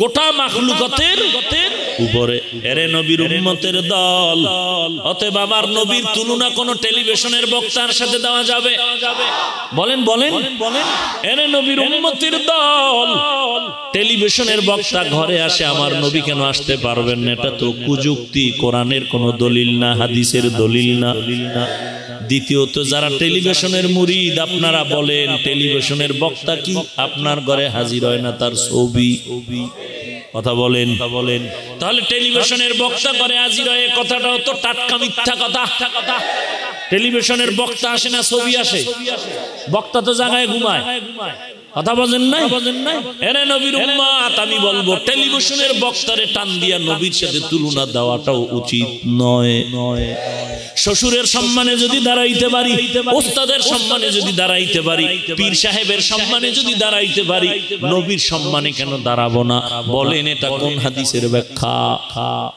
গোটা মাখলুকতের উপরে এরে নবীর উম্মতের দল অতএব আমার নবীর তুলনা কোন টেলিভিশনের বক্তার সাথে দেওয়া যাবে বলেন বলেন বলেন এরে নবীর উম্মতের দল টেলিভিশনের বক্তা ঘরে আসে আমার নবী কেন আসতে পারবেন না এটা তো কুযুক্তি কোরআনের কোনো দলিল না হাদিসের দলিল না দলিল না দ্বিতীয়ত যারা টেলিভিশনের মুরিদ আপনারা বলেন টেলিভিশনের বক্তা কি আপনার ঘরে হাজির হয় না তার ছবি কথা বলেন বলেন তাহলে টেলিভিশনের বক্তা করে হাজির হয় কথাটা তো টাটকা মিথ্যা কথা কথা টেলিভিশনের বক্তা আসে না ছবি আসে বক্তা তো জায়গায় ঘুমায় ঘুমায় শ্বশুরের সম্মানে যদি দাঁড়াইতে পারি ওস্তাদের সম্মানে যদি দাঁড়াইতে পারি পীর সাহেবের সম্মানে যদি দাঁড়াইতে পারি নবীর সম্মানে কেন দাঁড়াবো না বলেন এটা কোন হাদিসের ব্যাখ্যা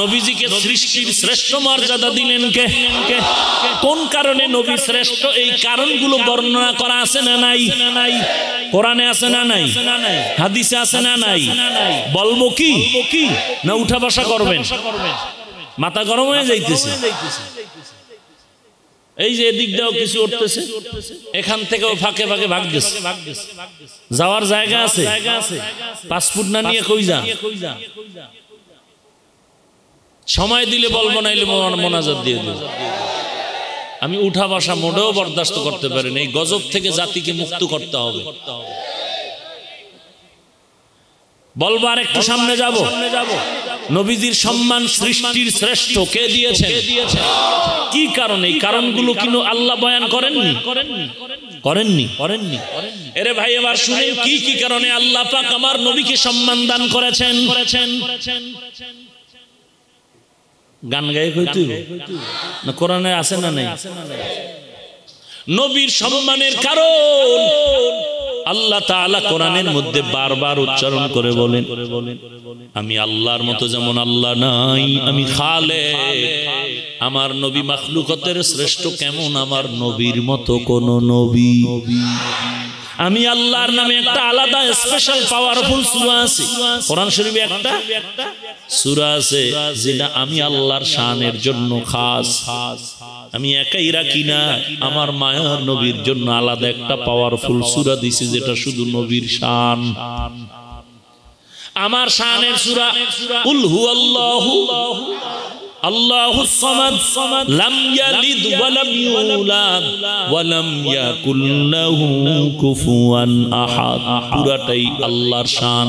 নবীজিকে সৃষ্টির শ্রেষ্ঠ মর্যাদা দিলেন কে কোন কারণে নবী শ্রেষ্ঠ এই কারণগুলো বর্ণনা করা আছে না নাই নাই কোরআনে আছে না নাই হাদিসে আছে না নাই বলবো কি না উঠা বসা করবেন মাথা গরম হয়ে যাইতেছে এই যে এদিক দিয়েও কিছু উঠতেছে এখান থেকেও ফাঁকে ফাঁকে ভাগ গেছে যাওয়ার জায়গা আছে পাসপোর্ট না নিয়ে কই যা সময় দিলে বলবো না মোনাজাত দিয়ে দিব আমি উঠা বাসা মোটেও বরদাস্ত করতে পারি এই গজব থেকে জাতিকে মুক্ত করতে হবে বলবো আর একটু সামনে যাব নবীজির সম্মান সৃষ্টির শ্রেষ্ঠ কে দিয়েছে কি কারণ এই কারণগুলো কিন্তু আল্লাহ বয়ান করেননি করেননি করেননি এরে ভাই এবার শুনেন কি কি কারণে আল্লাহ পাক আমার নবীকে সম্মান দান করেছেন করেছেন গান গায়ক কইতু না কোরআনে আছে না নাই নবীর সম্মানের কারণ আল্লাহ তাআলা কোরআনের মধ্যে বারবার উচ্চারণ করে বলেন আমি আল্লাহর মতো যেমন আল্লাহ নাই আমি খালে আমার নবী মাখলুকতের শ্রেষ্ঠ কেমন আমার নবীর মতো কোন নবী আমি আল্লাহর নামে একটা আলাদা স্পেশাল পাওয়ারফুল সুরা আছে কোরআন শরীফে একটা সুরা আছে যেটা আমি আল্লাহর শানের জন্য খাস আমি একাই রাখি না আমার মায়ের নবীর জন্য আলাদা একটা পাওয়ারফুল সুরা দিছি যেটা শুধু নবীর শান আমার শানের সুরা উল হু الله الصمد لم يلد ولم يولد ولم يكن له كفوا احد পুরাটাই আল্লাহর শান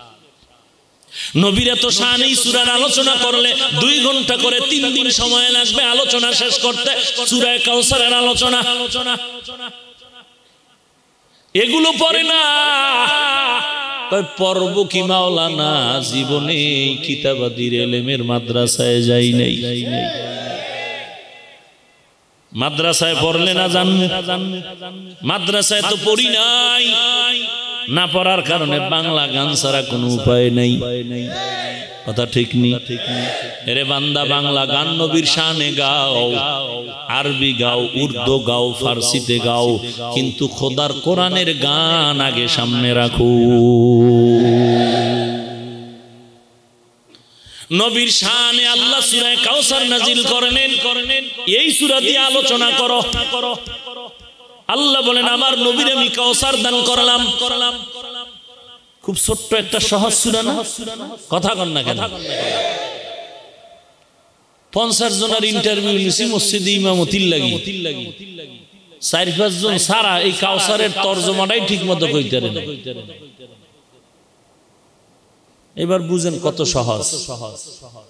নবীরা তো শান এই সুরার আলোচনা করলে দুই ঘন্টা করে তিন দিন সময় লাগবে আলোচনা শেষ করতে সুরায় কাউসারের আলোচনা আলোচনা এগুলো পরে না পর্ব কি মাওলানা জীবনে কিতাবাদির এলেমের মাদ্রাসায় যাই নাই মাদ্রাসায় পড়লে না জান মাদ্রাসায় তো পড়ি নাই না পড়ার কারণে বাংলা গান ছাড়া কোনো উপায় নেই কথা ঠিক নেই এরে বান্দা বাংলা গান নবীর শানে গাও আরবি গাও উর্দু গাও ফার্সিতে গাও কিন্তু খোদার কোরআনের গান আগে সামনে রাখো নবীর শানে আল্লাহ সূরা কাউসার নাজিল করেন এই সূরা দিয়ে আলোচনা করো আল্লাহ বলেন আমার নবীর আমি কাউসার দান করালাম করালাম খুব ছোট্ট একটা সহজ সুরানা কথা কন না কেন পঞ্চাশ জনের ইন্টারভিউ নিছি মসজিদে ইমামতির লাগি চার পাঁচ জন সারা এই কাউসারের তর্জমাটাই ঠিক মতো কইতে এবার বুঝেন কত সহজ সহজ সহজ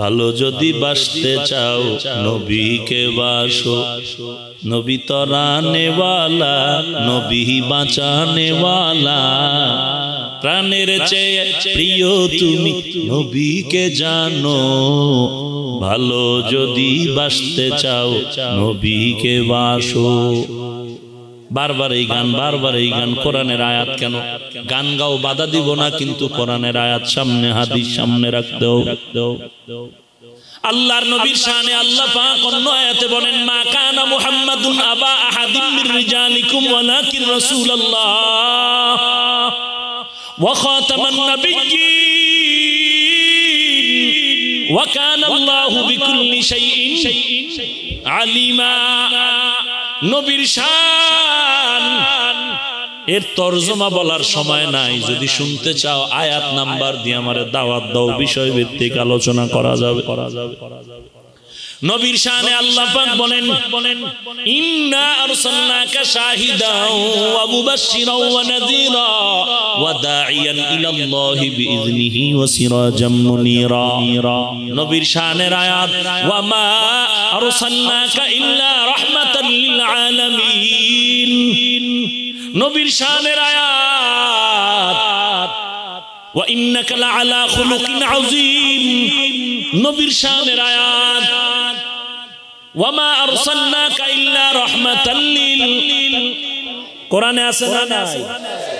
ভালো যদি বাসতে চাও নবীকে বাসো নবী তরানেওয়ালা নবী বাঁচানেওয়ালা প্রাণের চেয়ে প্রিয় তুমি নবীকে জানো ভালো যদি বাসতে চাও নবীকে বাসো বারবার এই গান বারবার এই গান কোরআনের আয়াত কেন গান গাও বাধা দিব না কিন্তু কোরআনের আয়াত সামনে হাদিস সামনে রাখতে আল্লাহর নবীর শানে আল্লাহ পাক অন্য আয়াতে বলেন মা কানা মুহাম্মাদুন আবা মির রিজালিকুম ওয়ালাকিন রাসূলুল্লাহ ওয়া খাতামান নাবিয়্যিন ওয়া কানা আল্লাহু বিকুল্লি শাইইন আলিমা নবীর শান এর তর্জমা বলার সময় নাই যদি শুনতে চাও আয়াত নাম্বার দিয়ে আমার দাওয়াত দাও বিষয় ভিত্তিক আলোচনা করা যাবে করা যাবে করা যাবে নবীর শানে আল্লাহ পাক বলেন বলেন ইন্না আরসালনাকা শাহিদাও ওয়া মুবাশশিরাও ওয়া নাযীরা ওয়া দাঈয়ান ইলাল্লাহি বিইযনিহি ওয়া সিরাজাম মুনীরা নবীর শানের আয়াত ওয়া মা আরসালনাকা ইল্লা রাহমাতাল লিল আলামিন নবীর শানের আয়াত ওয়া ইন্নাকা লা আলা খুলুকিন আযীম নবীর শানের আয়াত وما أرسلناك إلا رحمة للعالمين قرآن أسنان آئي